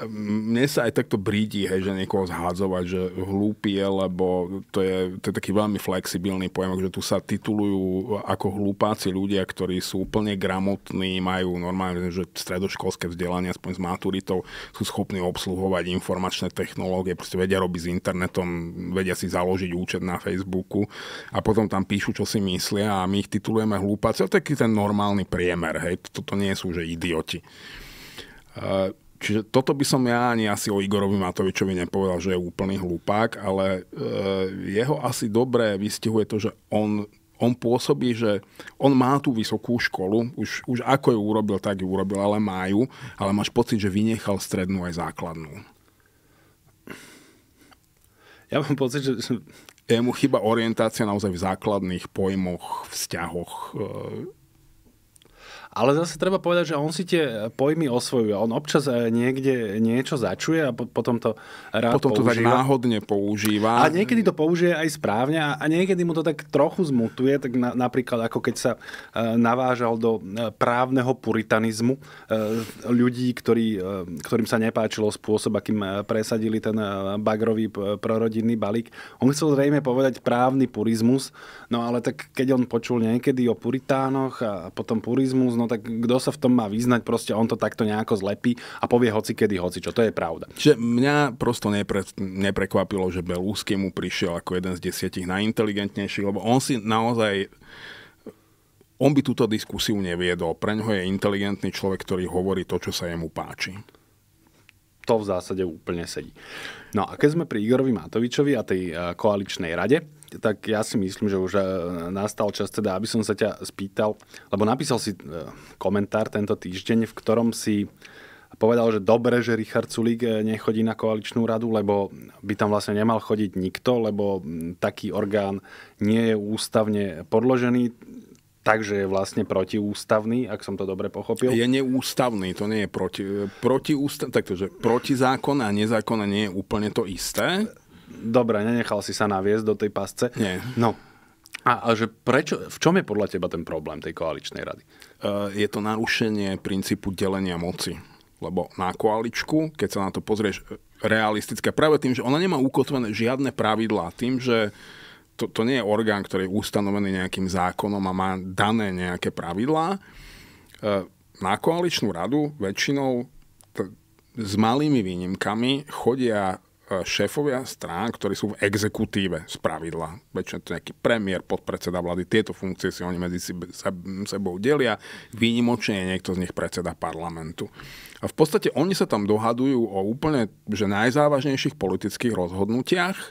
mne sa aj takto brídi, hej, že niekoho zhádzovať, že hlúpie, lebo to je, to je taký veľmi flexibilný pojem, že tu sa titulujú ako hlúpáci ľudia, ktorí sú úplne gramotní, majú normálne, že stredoškolské vzdelanie, aspoň s maturitou, sú schopní obsluhovať informačné technológie, proste vedia robiť s internetom, vedia si založiť účet na Facebooku a potom tam píšu, čo si myslia a my ich titulujeme hlúpáci. To je taký ten normálny priemer, hej, toto nie sú, že idioti. Čiže toto by som ja ani asi o Igorovi Matovičovi nepovedal, že je úplný hlupák, ale e, jeho asi dobré vystihuje to, že on, on pôsobí, že on má tú vysokú školu, už, už ako ju urobil, tak ju urobil, ale majú, ale máš pocit, že vynechal strednú aj základnú. Ja mám pocit, že... mu chyba orientácia naozaj v základných pojmoch, vzťahoch, e, ale zase treba povedať, že on si tie eh, pojmy osvojuje. On občas eh, niekde niečo začuje a potom to rád Potom používa. to tak náhodne používa. A niekedy to použije aj správne a niekedy mu to tak trochu zmutuje, tak na, napríklad ako keď sa eh, navážal do právneho puritanizmu ľudí, ktorí, ktorým sa nepáčilo spôsob, akým presadili ten bagrový prorodinný balík. On chcel zrejme povedať právny purizmus, no ale tak keď on počul niekedy o puritánoch a potom purizmus, no no tak kto sa v tom má vyznať, proste on to takto nejako zlepí a povie hoci kedy hoci, čo to je pravda. Čiže mňa prosto nepre, neprekvapilo, že Belúsky mu prišiel ako jeden z desiatich najinteligentnejších, lebo on si naozaj on by túto diskusiu neviedol. Pre ňoho je inteligentný človek, ktorý hovorí to, čo sa jemu páči to v zásade úplne sedí. No a keď sme pri Igorovi Matovičovi a tej eh, koaličnej rade, tak ja si myslím, že už e, nastal čas, teda aby som sa ťa spýtal, lebo napísal si e, komentár tento týždeň, v ktorom si povedal, že dobre, že Richard Sulík e, nechodí na koaličnú radu, lebo by tam vlastne nemal chodiť nikto, lebo taký orgán nie je ústavne podložený takže je vlastne protiústavný, ak som to dobre pochopil. Je neústavný, to nie je proti, protiústavný, takže protizákon a nezákon nie je úplne to isté dobre, nenechal si sa naviesť do tej pasce. Nie. No. A, a že prečo, v čom je podľa teba ten problém tej koaličnej rady? Eh, je to narušenie princípu delenia moci. Lebo na koaličku, keď sa na to pozrieš eh, realistické, práve tým, že ona nemá ukotvené žiadne pravidlá, tým, že to, to nie je orgán, ktorý je ustanovený nejakým zákonom a má dané nejaké pravidlá, eh, na koaličnú radu väčšinou t- s malými výnimkami chodia E, šéfovia strán, ktorí sú v exekutíve z pravidla. Väčšinou to nejaký premiér, podpredseda vlády, tieto funkcie si oni medzi sebou delia. Výnimočne je niekto z nich predseda parlamentu. A v podstate oni sa tam dohadujú o úplne že najzávažnejších politických rozhodnutiach, e,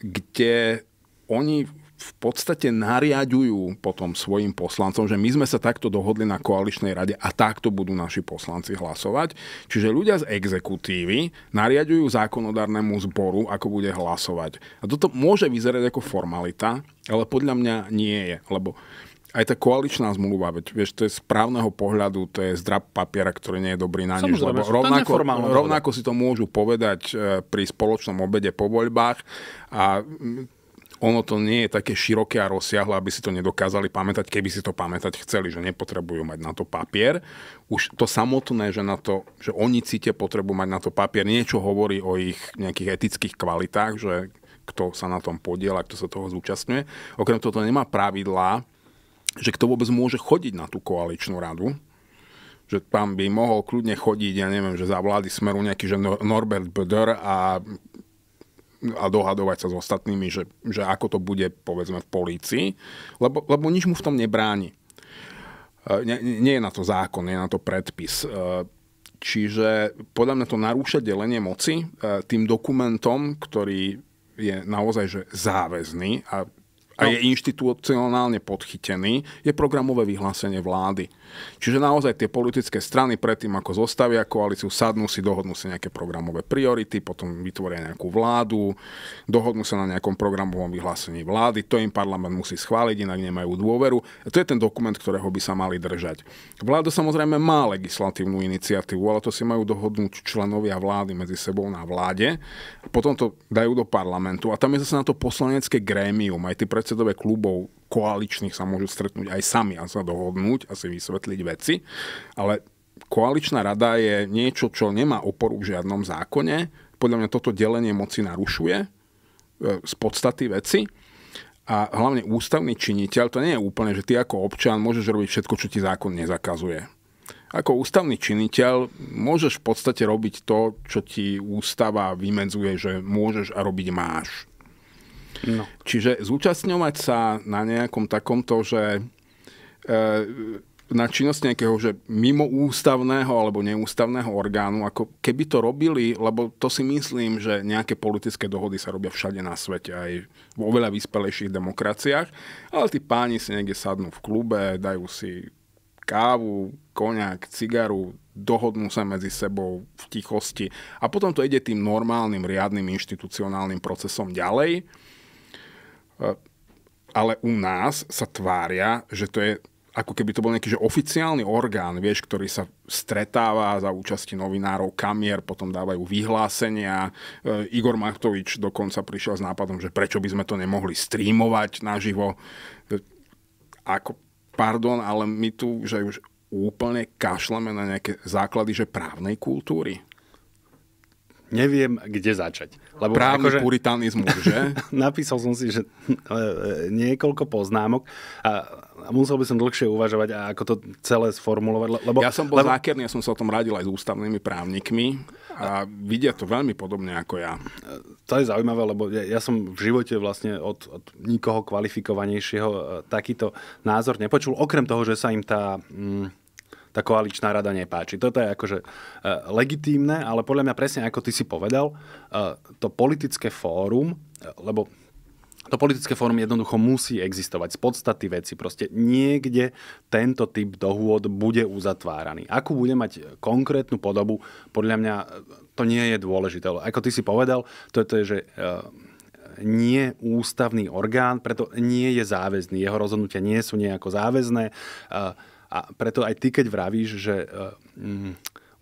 kde oni v podstate nariadujú potom svojim poslancom, že my sme sa takto dohodli na koaličnej rade a takto budú naši poslanci hlasovať. Čiže ľudia z exekutívy nariadujú zákonodárnemu zboru, ako bude hlasovať. A toto môže vyzerať ako formalita, ale podľa mňa nie je, lebo aj tá koaličná zmluva, veď vieš, to je z právneho pohľadu, to je zdrab papiera, ktorý nie je dobrý na nič, lebo rovnako, rovnako si to môžu povedať eh, pri spoločnom obede po voľbách a mm, ono to nie je také široké a rozsiahle, aby si to nedokázali pamätať, keby si to pamätať chceli, že nepotrebujú mať na to papier. Už to samotné, že, na to, že oni cítia potrebu mať na to papier, niečo hovorí o ich nejakých etických kvalitách, že kto sa na tom podiela, kto sa toho zúčastňuje. Okrem toho to nemá pravidlá, že kto vôbec môže chodiť na tú koaličnú radu, že tam by mohol kľudne chodiť, ja neviem, že za vlády smeru nejaký, že Norbert Böder a a dohadovať sa s ostatnými, že, že ako to bude povedzme v polícii, lebo, lebo nič mu v tom nebráni. Nie, nie je na to zákon, nie je na to predpis. E, čiže podľa mňa to narúša delenie moci e, tým dokumentom, ktorý je naozaj že záväzný a, a no. je inštitucionálne podchytený, je programové vyhlásenie vlády. Čiže naozaj tie politické strany predtým, ako zostavia koalíciu, sadnú si, dohodnú si nejaké programové priority, potom vytvoria nejakú vládu, dohodnú sa na nejakom programovom vyhlásení vlády, to im parlament musí schváliť, inak nemajú dôveru. A to je ten dokument, ktorého by sa mali držať. Vláda samozrejme má legislatívnu iniciatívu, ale to si majú dohodnúť členovia vlády medzi sebou na vláde. Potom to dajú do parlamentu a tam je zase na to poslanecké grémium. Aj tí predsedové klubov koaličných sa môžu stretnúť aj sami a sa dohodnúť a si vysvetliť veci, ale koaličná rada je niečo, čo nemá oporu v žiadnom zákone. Podľa mňa toto delenie moci narušuje e, z podstaty veci. A hlavne ústavný činiteľ, to nie je úplne, že ty ako občan môžeš robiť všetko, čo ti zákon nezakazuje. Ako ústavný činiteľ môžeš v podstate robiť to, čo ti ústava vymedzuje, že môžeš a robiť máš. No. Čiže zúčastňovať sa na nejakom takomto, že e, na činnosť nejakého, že mimo ústavného alebo neústavného orgánu, ako keby to robili, lebo to si myslím, že nejaké politické dohody sa robia všade na svete, aj v oveľa vyspelejších demokraciách, ale tí páni si niekde sadnú v klube, dajú si kávu, koniak, cigaru, dohodnú sa medzi sebou v tichosti a potom to ide tým normálnym, riadnym, inštitucionálnym procesom ďalej ale u nás sa tvária, že to je ako keby to bol nejaký že oficiálny orgán, vieš, ktorý sa stretáva za účasti novinárov, kamier, potom dávajú vyhlásenia. E, Igor Machtovič dokonca prišiel s nápadom, že prečo by sme to nemohli streamovať naživo. E, ako, pardon, ale my tu že už úplne kašleme na nejaké základy že právnej kultúry neviem, kde začať. Lebo Právny akože, puritanizmus, že? *laughs* napísal som si, že e, niekoľko poznámok a musel by som dlhšie uvažovať a ako to celé sformulovať. Lebo, ja som bol lebo... zákerný, ja som sa o tom radil aj s ústavnými právnikmi a vidia to veľmi podobne ako ja. To je zaujímavé, lebo ja, ja som v živote vlastne od, od nikoho kvalifikovanejšieho e, takýto názor nepočul, okrem toho, že sa im tá... Mm, tá koaličná rada nepáči. Toto je akože e, legitímne, ale podľa mňa presne ako ty si povedal, e, to politické fórum, e, lebo to politické fórum jednoducho musí existovať z podstaty veci. Proste niekde tento typ dohôd bude uzatváraný. Akú bude mať konkrétnu podobu, podľa mňa to nie je dôležité. Ako ty si povedal, to je, že nie ústavný orgán, preto nie je záväzný. Jeho rozhodnutia nie sú nejako záväzné. Uh, a preto aj ty, keď vravíš, že e, mm,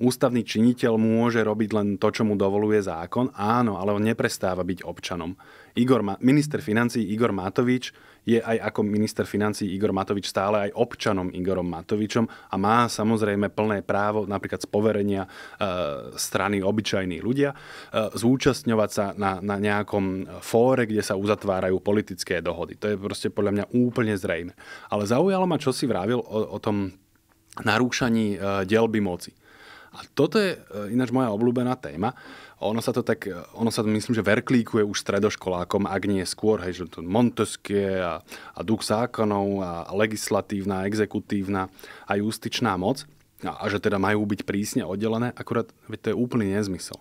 ústavný činiteľ môže robiť len to, čo mu dovoluje zákon, áno, ale on neprestáva byť občanom. Igor, minister financí Igor Matovič je aj ako minister financí Igor Matovič stále aj občanom Igorom Matovičom a má samozrejme plné právo napríklad z poverenia e, strany obyčajní ľudia e, zúčastňovať sa na, na nejakom e, fóre, kde sa uzatvárajú politické dohody. To je proste podľa mňa úplne zrejme. Ale zaujalo ma, čo si vravil o, o tom narúšaní e, delby moci. A toto je e, ináč moja obľúbená téma, ono sa to tak, ono sa to myslím, že verklíkuje už stredoškolákom, ak nie skôr, hej, že to Montesquieu a, a duch zákonov a, a legislatívna, exekutívna a justičná moc a, no, a že teda majú byť prísne oddelené, akurát veď to je úplný nezmysel.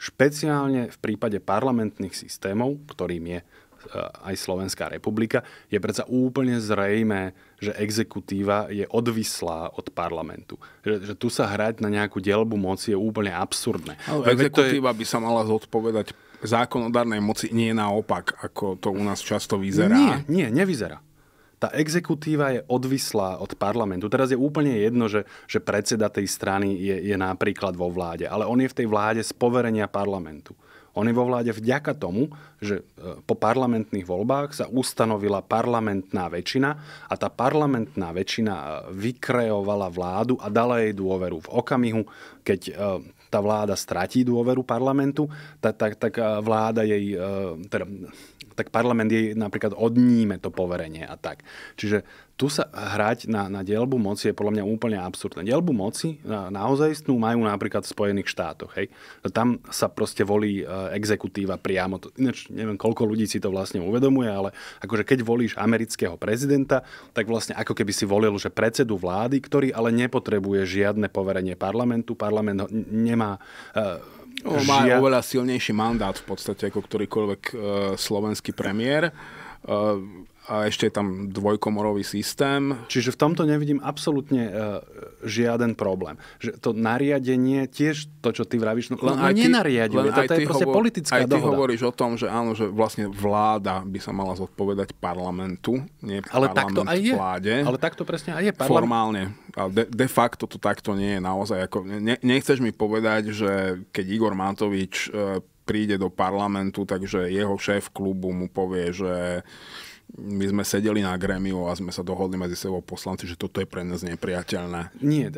Špeciálne v prípade parlamentných systémov, ktorým je Eh, aj Slovenská republika, je predsa úplne zrejmé, že exekutíva je odvislá od parlamentu. Že, že tu sa hrať na nejakú dielbu moci je úplne absurdné. Ale exekutíva je... by sa mala zodpovedať zákonodárnej moci, nie naopak, ako to u nás často vyzerá. Nie, nie, nevyzerá tá exekutíva je odvislá od parlamentu. Teraz je úplne jedno, že, že predseda tej strany je, je napríklad vo vláde, ale on je v tej vláde z poverenia parlamentu. On je vo vláde vďaka tomu, že e, po parlamentných voľbách sa ustanovila parlamentná väčšina a tá parlamentná väčšina e, vykreovala vládu a dala jej dôveru v okamihu, keď e, tá vláda stratí dôveru parlamentu, tak, tak, tak vláda jej, teda, tak parlament jej napríklad odníme to poverenie a tak. Čiže tu sa hrať na, na dielbu moci je podľa mňa úplne absurdné. Dielbu moci e, na, istnú majú napríklad v Spojených štátoch. Hej. Tam sa proste volí e, exekutíva priamo. Ináč neviem, koľko ľudí si to vlastne uvedomuje, ale akože keď volíš amerického prezidenta, tak vlastne ako keby si volil, že predsedu vlády, ktorý ale nepotrebuje žiadne poverenie parlamentu. Parlament ho nemá... E, on má žia... oveľa silnejší mandát v podstate ako ktorýkoľvek e, slovenský premiér. E, a ešte je tam dvojkomorový systém. Čiže v tomto nevidím absolútne e, žiaden problém. Že to nariadenie, tiež to, čo ty vravíš, no, len no, aj ty, nenariadil, len to, aj je proste hovor, politická aj dohoda. ty hovoríš o tom, že áno, že vlastne vláda by sa mala zodpovedať parlamentu, nie Ale parlament takto aj je. vláde. Ale takto presne aj je. Parlament. Formálne. A de, de facto to takto nie je naozaj. Ako, ne, nechceš mi povedať, že keď Igor Matovič e, príde do parlamentu, takže jeho šéf klubu mu povie, že my sme sedeli na grémiu a sme sa dohodli medzi sebou poslanci, že toto je pre nás nepriateľné. Nie,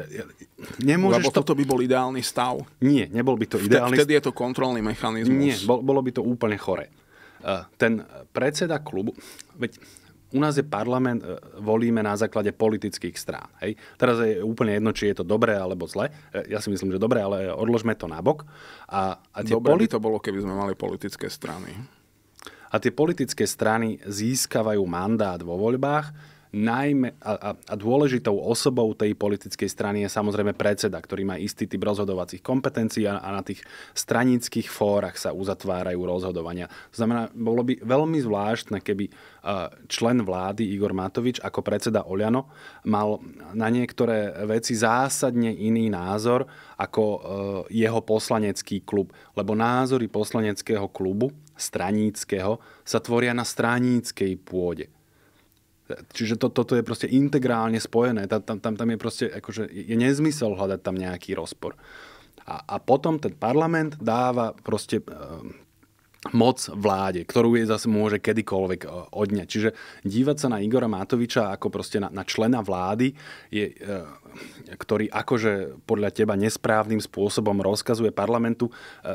nemôžeš Lebo to... toto by bol ideálny stav. Nie, nebol by to ideálny Vtedy je to kontrolný mechanizmus. Nie, bol, bolo by to úplne chore. E, ten predseda klubu, veď u nás je parlament, e, volíme na základe politických strán. Hej? Teraz je úplne jedno, či je to dobré alebo zle. Ja si myslím, že dobré, ale odložme to nabok. A, a tie dobre poli- by to bolo, keby sme mali politické strany a tie politické strany získavajú mandát vo voľbách, najmä, a, a, a dôležitou osobou tej politickej strany je samozrejme predseda, ktorý má istý typ rozhodovacích kompetencií a, a na tých stranických fórach sa uzatvárajú rozhodovania. To znamená, bolo by veľmi zvláštne, keby člen vlády Igor Matovič ako predseda Oľano mal na niektoré veci zásadne iný názor ako e, jeho poslanecký klub. Lebo názory poslaneckého klubu straníckého sa tvoria na straníckej pôde. Čiže to, toto je proste integrálne spojené. Tam, tam, tam je proste, akože je nezmysel hľadať tam nejaký rozpor. A, a potom ten parlament dáva proste e, moc vláde, ktorú je zase môže kedykoľvek e, odňať. Čiže dívať sa na Igora Matoviča ako proste na, na člena vlády, je, e, ktorý akože podľa teba nesprávnym spôsobom rozkazuje parlamentu, e,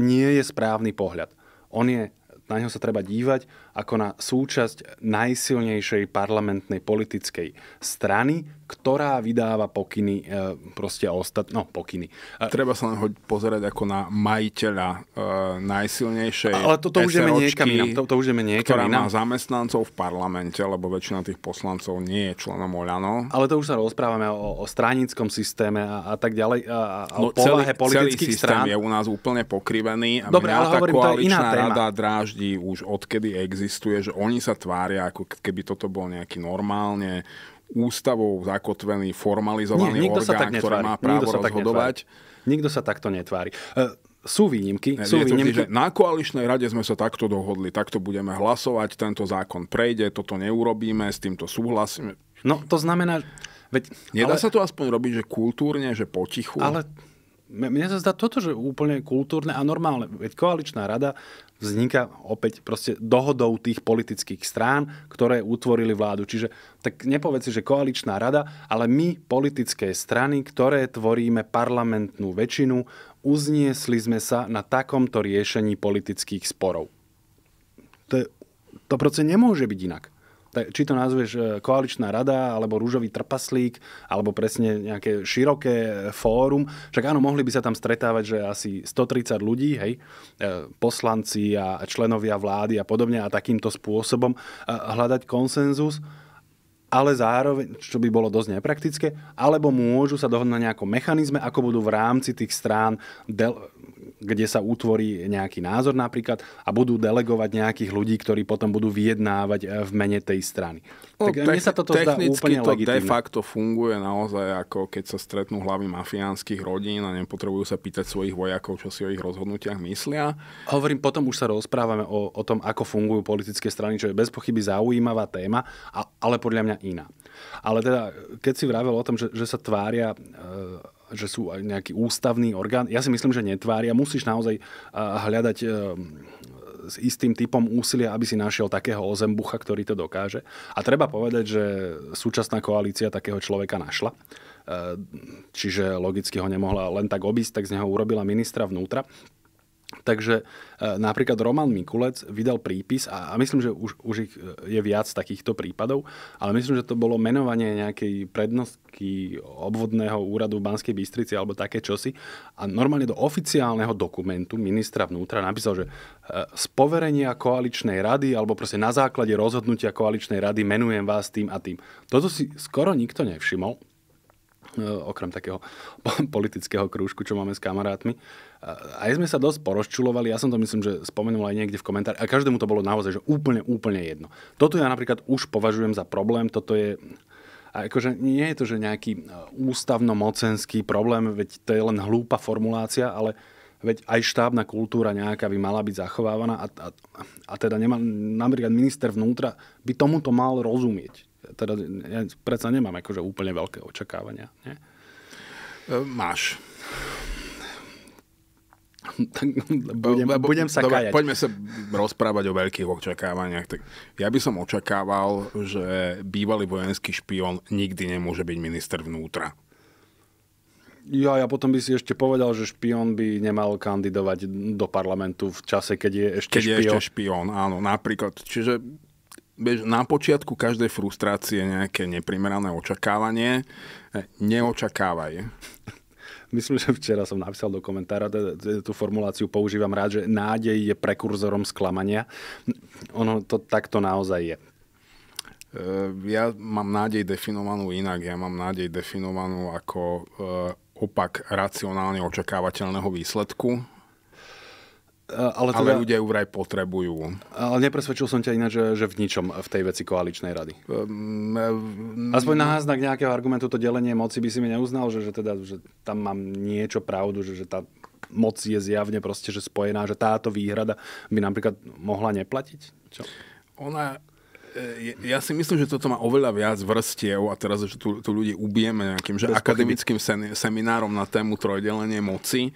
nie je správny pohľad on je, na neho sa treba dívať ako na súčasť najsilnejšej parlamentnej politickej strany, ktorá vydáva pokyny e, proste ostat... No, pokyny. E, Treba sa len pozerať ako na majiteľa e, najsilnejšej Ale toto už ideme niekam inám. To, to už niekam ktorá inám. má zamestnancov v parlamente, lebo väčšina tých poslancov nie je členom Oľano. Ale to už sa rozprávame o, o stranickom systéme a, a tak ďalej. A, a no, o celý, politických celý systém strán. je u nás úplne pokrivený. A Dobre, ale tá hovorím, koaličná to je iná téma. rada dráždi už odkedy existuje existuje, že oni sa tvária, ako keby toto bol nejaký normálne ústavou zakotvený, formalizovaný Nie, orgán, sa tak ktorý má právo nikto sa rozhodovať. Tak nikto sa takto netvári. E, sú výnimky. Ne, sú výnimky. Vždy, že na koaličnej rade sme sa takto dohodli, takto budeme hlasovať, tento zákon prejde, toto neurobíme, s týmto súhlasíme. No to znamená... Veď, Nedá ale... sa to aspoň robiť, že kultúrne, že potichu? Ale mne sa zdá toto, že úplne kultúrne a normálne. Veď koaličná rada vzniká opäť proste dohodou tých politických strán, ktoré utvorili vládu. Čiže tak nepovedz si, že koaličná rada, ale my, politické strany, ktoré tvoríme parlamentnú väčšinu, uzniesli sme sa na takomto riešení politických sporov. To, je, to proste nemôže byť inak či to nazveš e, koaličná rada, alebo rúžový trpaslík, alebo presne nejaké široké e, fórum. Však áno, mohli by sa tam stretávať, že asi 130 ľudí, hej, e, poslanci a členovia vlády a podobne a takýmto spôsobom hľadať konsenzus ale zároveň, čo by bolo dosť nepraktické, alebo môžu sa dohodnúť na nejakom mechanizme, ako budú v rámci tých strán del- kde sa utvorí nejaký názor napríklad a budú delegovať nejakých ľudí, ktorí potom budú vyjednávať eh, v mene tej strany. No, tak eh, mne sa toto zdá úplne to legitimné. de facto funguje naozaj ako keď sa stretnú hlavy mafiánskych rodín a nepotrebujú sa pýtať svojich vojakov, čo si o ich rozhodnutiach myslia. Hovorím, potom už sa rozprávame o, o tom, ako fungujú politické strany, čo je bez pochyby zaujímavá téma, ale podľa mňa iná. Ale teda, keď si vravel o tom, že, že sa tvária e, že sú aj nejaký ústavný orgán. Ja si myslím, že netvária. Musíš naozaj eh, hľadať eh, s istým typom úsilia, aby si našiel takého ozembucha, ktorý to dokáže. A treba povedať, že súčasná koalícia takého človeka našla. Eh, čiže logicky ho nemohla len tak obísť, tak z neho urobila ministra vnútra. Takže e, napríklad Roman Mikulec vydal prípis a, myslím, že už, už ich e, je viac takýchto prípadov, ale myslím, že to bolo menovanie nejakej prednostky obvodného úradu v Banskej Bystrici alebo také čosi a normálne do oficiálneho dokumentu ministra vnútra napísal, že e, z poverenia koaličnej rady alebo proste na základe rozhodnutia koaličnej rady menujem vás tým a tým. Toto si skoro nikto nevšimol Eh, okrem takého politického krúžku, čo máme s kamarátmi. Eh, aj sme sa dosť porozčulovali, ja som to myslím, že spomenul aj niekde v komentári, a každému to bolo naozaj že úplne, úplne jedno. Toto ja napríklad už považujem za problém, toto je... A akože nie je to, že nejaký eh, ústavno-mocenský problém, veď to je len hlúpa formulácia, ale veď aj štábna kultúra nejaká by mala byť zachovávaná a, a, a teda nemá, napríklad minister vnútra by tomuto mal rozumieť teda ja predsa nemám akože úplne veľké očakávania. Nie? E, máš. Tak, budem, Lebo, budem sa dobra, kajať. Poďme sa rozprávať o veľkých očakávaniach. Tak ja by som očakával, že bývalý vojenský špion nikdy nemôže byť minister vnútra. Ja, ja potom by si ešte povedal, že špion by nemal kandidovať do parlamentu v čase, keď je ešte keď špion. Keď je ešte špion, áno, napríklad. Čiže na počiatku každej frustrácie nejaké neprimerané očakávanie. E, neočakávaj. *laughs* Myslím, že včera som napísal do komentára, teda, e, tú formuláciu používam rád, že nádej je prekurzorom sklamania. Ono to takto naozaj je. E, ja mám nádej definovanú inak. Ja mám nádej definovanú ako opak racionálne očakávateľného výsledku E, ale, teda, ale ľudia ju vraj potrebujú. Ale nepresvedčil som ťa ináč, že, že v ničom v tej veci koaličnej rady. Ehm, ehm, Aspoň na nejakého argumentu to delenie moci by si mi neuznal, že, že, teda, že tam mám niečo pravdu, že, že tá moc je zjavne proste že spojená, že táto výhrada by napríklad mohla neplatiť? Čo? Ona e, ja si myslím, že toto má oveľa viac vrstiev a teraz, že tu, tu ľudí ubijeme nejakým že akademickým sen, seminárom na tému trojdelenie moci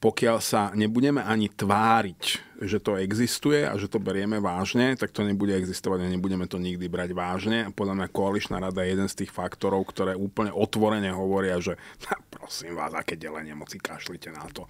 pokiaľ sa nebudeme ani tváriť, že to existuje a že to berieme vážne, tak to nebude existovať a nebudeme to nikdy brať vážne. A podľa mňa koaličná rada je jeden z tých faktorov, ktoré úplne otvorene hovoria, že *laughs* prosím vás, aké delenie moci kašlite na to.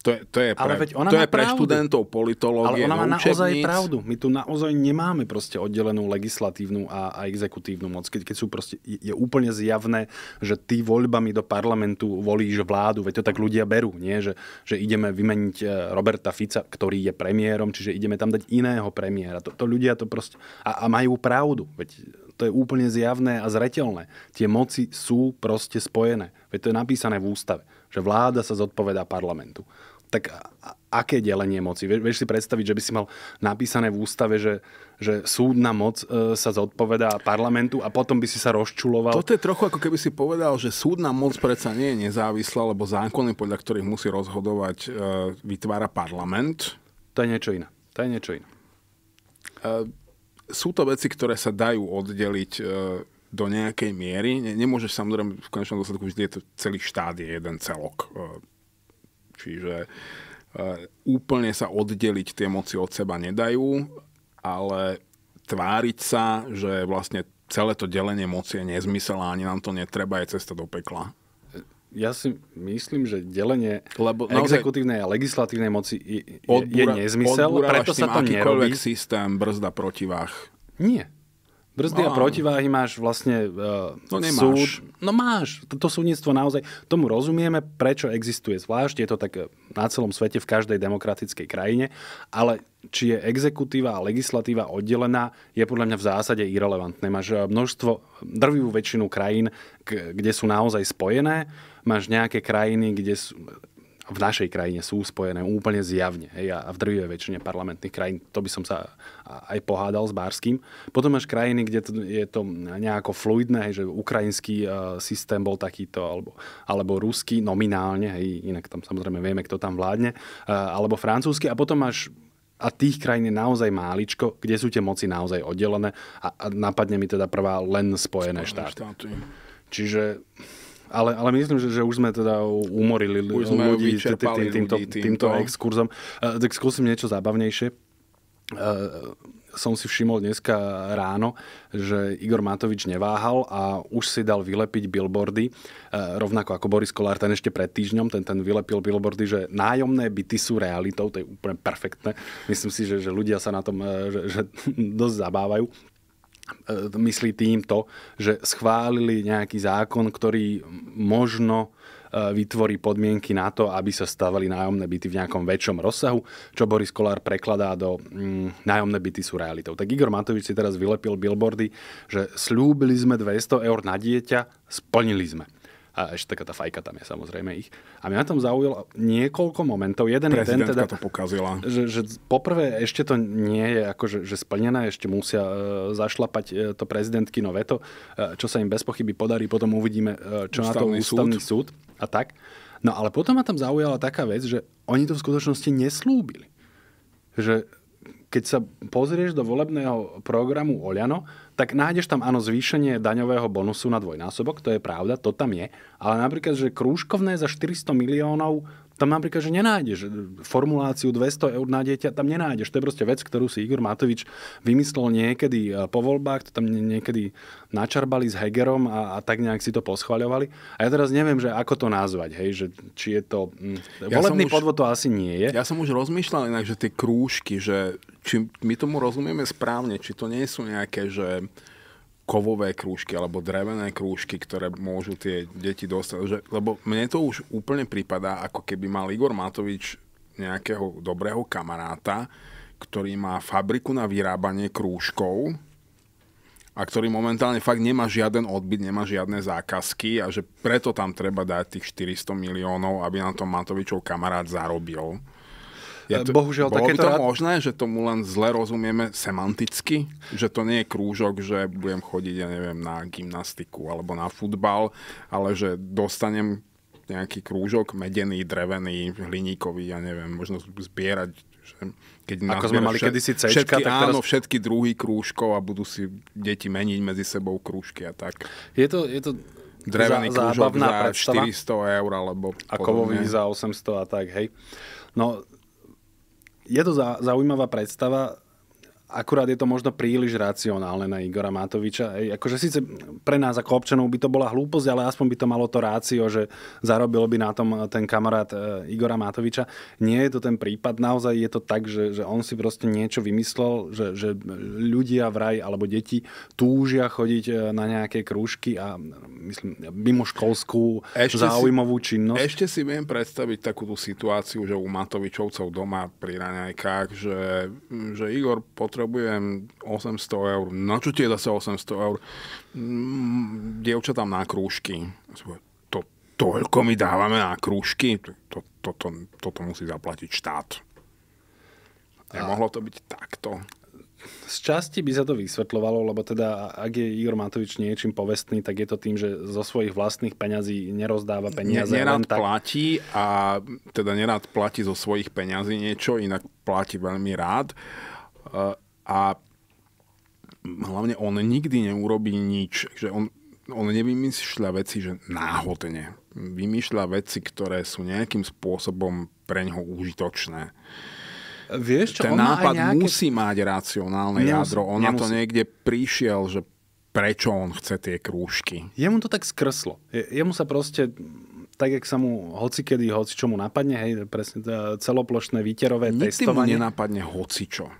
To je, to je pre, veď ona to je pre študentov politológie. Ale ona má učebníc. naozaj pravdu. My tu naozaj nemáme proste oddelenú legislatívnu a, a exekutívnu moc. Keď, keď sú proste, je úplne zjavné, že ty voľbami do parlamentu volíš vládu. Veď to tak ľudia berú, nie? Že, že ideme vymeniť e, Roberta Fica, ktorý je premiérom, čiže ideme tam dať iného premiéra. To, to ľudia to proste... A, a majú pravdu. Veď to je úplne zjavné a zretelné. Tie moci sú proste spojené. Veď to je napísané v ústave, že vláda sa zodpovedá parlamentu tak aké delenie moci? Vieš si predstaviť, že by si mal napísané v ústave, že, že súdna moc e, sa zodpovedá parlamentu a potom by si sa rozčuloval? Toto je trochu ako keby si povedal, že súdna moc predsa nie je nezávislá, lebo zákony, podľa ktorých musí rozhodovať, e, vytvára parlament. To je niečo iné. To je niečo iné. E, sú to veci, ktoré sa dajú oddeliť do nejakej miery. Nemôžeš samozrejme, v konečnom dôsledku vždy je to celý štát je jeden celok Čiže e, úplne sa oddeliť tie moci od seba nedajú, ale tváriť sa, že vlastne celé to delenie moci je nezmysel a ani nám to netreba, je cesta do pekla. Ja si myslím, že delenie Lebo naozaj, exekutívnej a legislatívnej moci je, je, odbúra, je nezmysel, preto sa to nerobí. systém brzda protivách. Nie, Brzdy Mám. a protiváhy máš vlastne uh, no nemáš. súd. No máš. To, to súdnictvo naozaj, tomu rozumieme, prečo existuje zvlášť. Je to tak e, na celom svete, v každej demokratickej krajine. Ale či je exekutíva a legislatíva oddelená, je podľa mňa v zásade irrelevantné. Máš e, množstvo, drvivú väčšinu krajín, kde sú naozaj spojené. Máš nejaké krajiny, kde sú, v našej krajine sú spojené úplne zjavne. Hej, a v drvivej väčšine parlamentných krajín, to by som sa aj pohádal s Bárským. Potom máš krajiny, kde to, je to nejako fluidné, hej, že ukrajinský uh, systém bol takýto, alebo, alebo ruský nominálne, hej, inak tam samozrejme vieme, kto tam vládne, uh, alebo francúzsky. A potom máš a tých krajín je naozaj máličko, kde sú tie moci naozaj oddelené a, a napadne mi teda prvá len Spojené, Spojené štáty. štáty. Čiže ale, ale myslím, že, že už sme teda umorili už sme ľudí tý, tý, týmto, ľudí týmto, týmto exkurzom. Uh, tak skúsim niečo zábavnejšie. Uh, som si všimol dneska ráno, že Igor Matovič neváhal a už si dal vylepiť billboardy, uh, rovnako ako Boris Kolár ten ešte pred týždňom, ten, ten vylepil billboardy, že nájomné byty sú realitou, to je úplne perfektné. Myslím si, že, že ľudia sa na tom uh, že, že *laughs* dosť zabávajú. E, myslí týmto, že schválili nejaký zákon, ktorý možno e, vytvorí podmienky na to, aby sa stavali nájomné byty v nejakom väčšom rozsahu, čo Boris Kolár prekladá do mm, nájomné byty sú realitou. Tak Igor Matovič si teraz vylepil billboardy, že slúbili sme 200 eur na dieťa, splnili sme. A ešte taká tá fajka tam je samozrejme ich. A mňa tam zaujalo niekoľko momentov. Jeden je ten teda, to pokazila. Že, že poprvé ešte to nie je akože, že splnené, ešte musia e, zašlapať e, to prezidentky nové to, e, čo sa im bez pochyby podarí, potom uvidíme, e, čo ústavný na to ústavný súd. súd a tak. No ale potom ma tam zaujala taká vec, že oni to v skutočnosti neslúbili. Že keď sa pozrieš do volebného programu Oľano, tak nájdeš tam áno zvýšenie daňového bonusu na dvojnásobok, to je pravda, to tam je, ale napríklad, že krúžkovné za 400 miliónov tam napríklad, že nenájdeš e, formuláciu 200 eur na dieťa, tam nenájdeš. To je proste vec, ktorú si Igor Matovič vymyslel niekedy e, po voľbách, to tam niekedy načarbali s Hegerom a, a tak nejak si to poschvaľovali. A ja teraz neviem, že ako to nazvať, hej, že či je to... Hm, ja volebný už, podvod to asi nie je. Ja som už rozmýšľal inak, že tie krúžky, že či my tomu rozumieme správne, či to nie sú nejaké, že kovové krúžky alebo drevené krúžky, ktoré môžu tie deti dostať. Že, lebo mne to už úplne pripadá, ako keby mal Igor Matovič nejakého dobrého kamaráta, ktorý má fabriku na vyrábanie krúžkov a ktorý momentálne fakt nemá žiaden odbyt, nemá žiadne zákazky a že preto tam treba dať tých 400 miliónov, aby na tom Matovičov kamarát zarobil. Ja e, to, Bohužiaľ, bolo takéto... by to rád... možné, že tomu len zle rozumieme semanticky? Že to nie je krúžok, že budem chodiť, ja neviem, na gymnastiku alebo na futbal, ale že dostanem nejaký krúžok, medený, drevený, hliníkový, ja neviem, možno zbierať keď Ako sme mali kedysi cečka, všetky, tak teraz... Áno, všetky druhý krúžkov a budú si deti meniť medzi sebou krúžky a tak. Je to, je to drevený za, krúžok za predstava. 400 eur alebo A kovový za 800 a tak, hej. No, je to zaujímavá predstava Akurát je to možno príliš racionálne na Igora Matoviča. Ej, akože síce pre nás ako občanov by to bola hlúposť, ale aspoň by to malo to rácio, že zarobilo by na tom e, ten kamarát e, Igora Matoviča. Nie je to ten prípad, naozaj je to tak, že, že on si proste niečo vymyslel, že, že ľudia v raj alebo deti túžia chodiť e, na nejaké krúžky a myslím, školskú ešte záujmovú si, činnosť. Ešte si viem predstaviť tú situáciu, že u Matovičovcov doma pri raňajkách, že, že Igor potrebuje potrebujem 800 eur, na čo ti je zase 800 eur? Mm, tam na krúžky. To, toľko my dávame na krúžky? To, to, to, toto musí zaplatiť štát. Nemohlo to byť takto. Z časti by sa to vysvetľovalo, lebo teda ak je Igor Matovič niečím povestný, tak je to tým, že zo svojich vlastných peňazí nerozdáva peniaze. Nerad tak... platí a teda nerad platí zo svojich peňazí niečo, inak platí veľmi rád. E, a hlavne on nikdy neurobí nič, že on, on nevymýšľa veci, že náhodne. Vymýšľa veci, ktoré sú nejakým spôsobom pre neho užitočné. Vieš čo, Ten nápad nejaké... musí mať racionálne nemusí, jadro. On na to niekde prišiel, že prečo on chce tie krúžky. Jemu to tak skrslo. Jemu sa proste tak, jak sa mu hoci kedy, hoci mu napadne, hej, presne e, celoplošné výterové Nikdy testovanie. Nikdy mu nenapadne hocičo.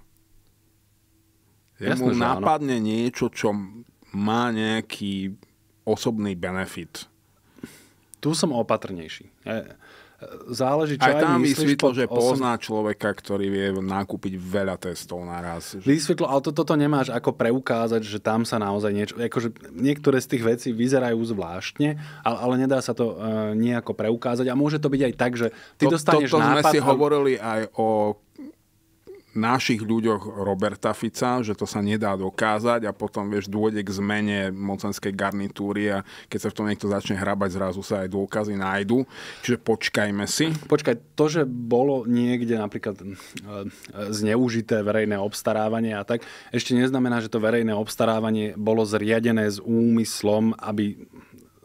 Jemu mu nápadne áno. niečo, čo má nejaký osobný benefit. Tu som opatrnejší. E, záleží, čo aj, aj tam vysvetlo, že pozná 8... človeka, ktorý vie nakúpiť veľa testov naraz. Že... Vysvetlo, ale to, toto nemáš ako preukázať, že tam sa naozaj niečo... Akože niektoré z tých vecí vyzerajú zvláštne, ale, ale nedá sa to uh, nejako preukázať. A môže to byť aj tak, že ty to, dostaneš to, to nápad... To sme si hovorili aj o našich ľuďoch Roberta Fica, že to sa nedá dokázať a potom, vieš, dôjde k zmene mocenskej garnitúry a keď sa v tom niekto začne hrabať, zrazu sa aj dôkazy nájdu. Čiže počkajme si. Počkaj, to, že bolo niekde napríklad e, e, zneužité verejné obstarávanie a tak, ešte neznamená, že to verejné obstarávanie bolo zriadené s úmyslom, aby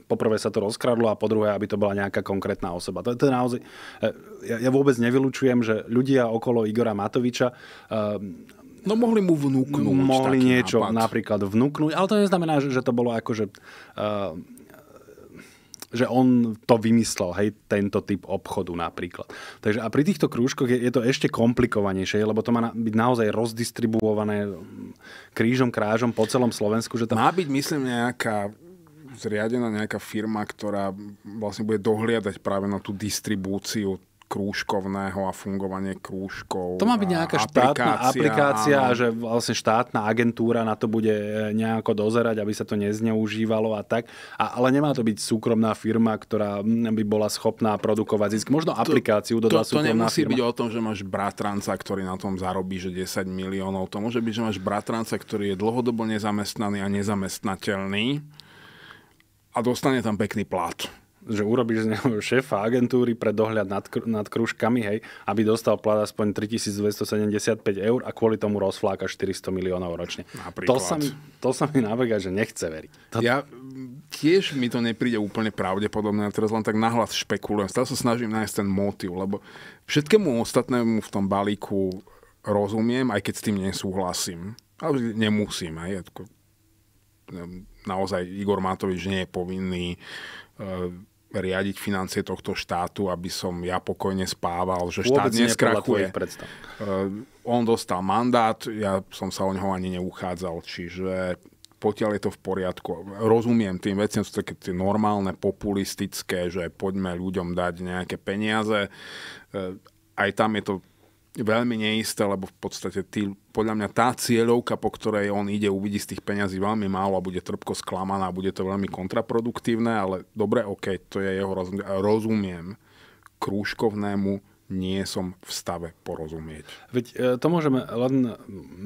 poprvé sa to rozkradlo a po druhé, aby to bola nejaká konkrétna osoba. To je to naozaj... E, ja, ja vôbec nevylučujem, že ľudia okolo Igora Matoviča e, No mohli mu vnúknuť Mohli niečo nápad. napríklad vnúknuť, ale to neznamená, že, že to bolo akože... Uh, že on to vymyslel, hej, tento typ obchodu napríklad. Takže a pri týchto krúžkoch je, je to ešte komplikovanejšie, lebo to má na, byť naozaj rozdistribuované krížom, krážom po celom Slovensku. Že tam... Má byť, myslím, nejaká zriadená nejaká firma, ktorá vlastne bude dohliadať práve na tú distribúciu krúžkovného a fungovanie krúžkov. To má byť nejaká štátna aplikácia, aplikácia áno. že vlastne štátna agentúra na to bude e, nejako dozerať, aby sa to nezneužívalo a tak. A, ale nemá to byť súkromná firma, ktorá mm, by bola schopná produkovať zisk. Možno aplikáciu dodá to, to, to nemusí firma. byť o tom, že máš bratranca, ktorý na tom zarobí že 10 miliónov. To môže byť, že máš bratranca, ktorý je dlhodobo nezamestnaný a nezamestnateľný a dostane tam pekný plat že urobíš z neho šéfa agentúry pre dohľad nad, kr- nad kružkami, hej, aby dostal plat aspoň 3275 eur a kvôli tomu rozfláka 400 miliónov ročne. Napríklad. To sa mi, to sa mi navrhá, že nechce veriť. To... Ja tiež mi to nepríde úplne pravdepodobné, ja teraz len tak nahlas špekulujem. Stále sa snažím nájsť ten motiv, lebo všetkému ostatnému v tom balíku rozumiem, aj keď s tým nesúhlasím. Ale nemusím, aj Ja, naozaj Igor Matovič nie je povinný e, riadiť financie tohto štátu, aby som ja pokojne spával, že štát Vôbec neskrachuje. E, on dostal mandát, ja som sa o neho ani neuchádzal, čiže potiaľ je to v poriadku. Rozumiem tým veciam, sú také tie normálne, populistické, že poďme ľuďom dať nejaké peniaze. E, aj tam je to veľmi neisté, lebo v podstate tý, podľa mňa tá cieľovka, po ktorej on ide, uvidí z tých peňazí veľmi málo a bude trpko sklamaná, bude to veľmi kontraproduktívne, ale dobre, OK, to je jeho rozum, rozumiem krúžkovnému nie som v stave porozumieť. Veď e, to môžeme len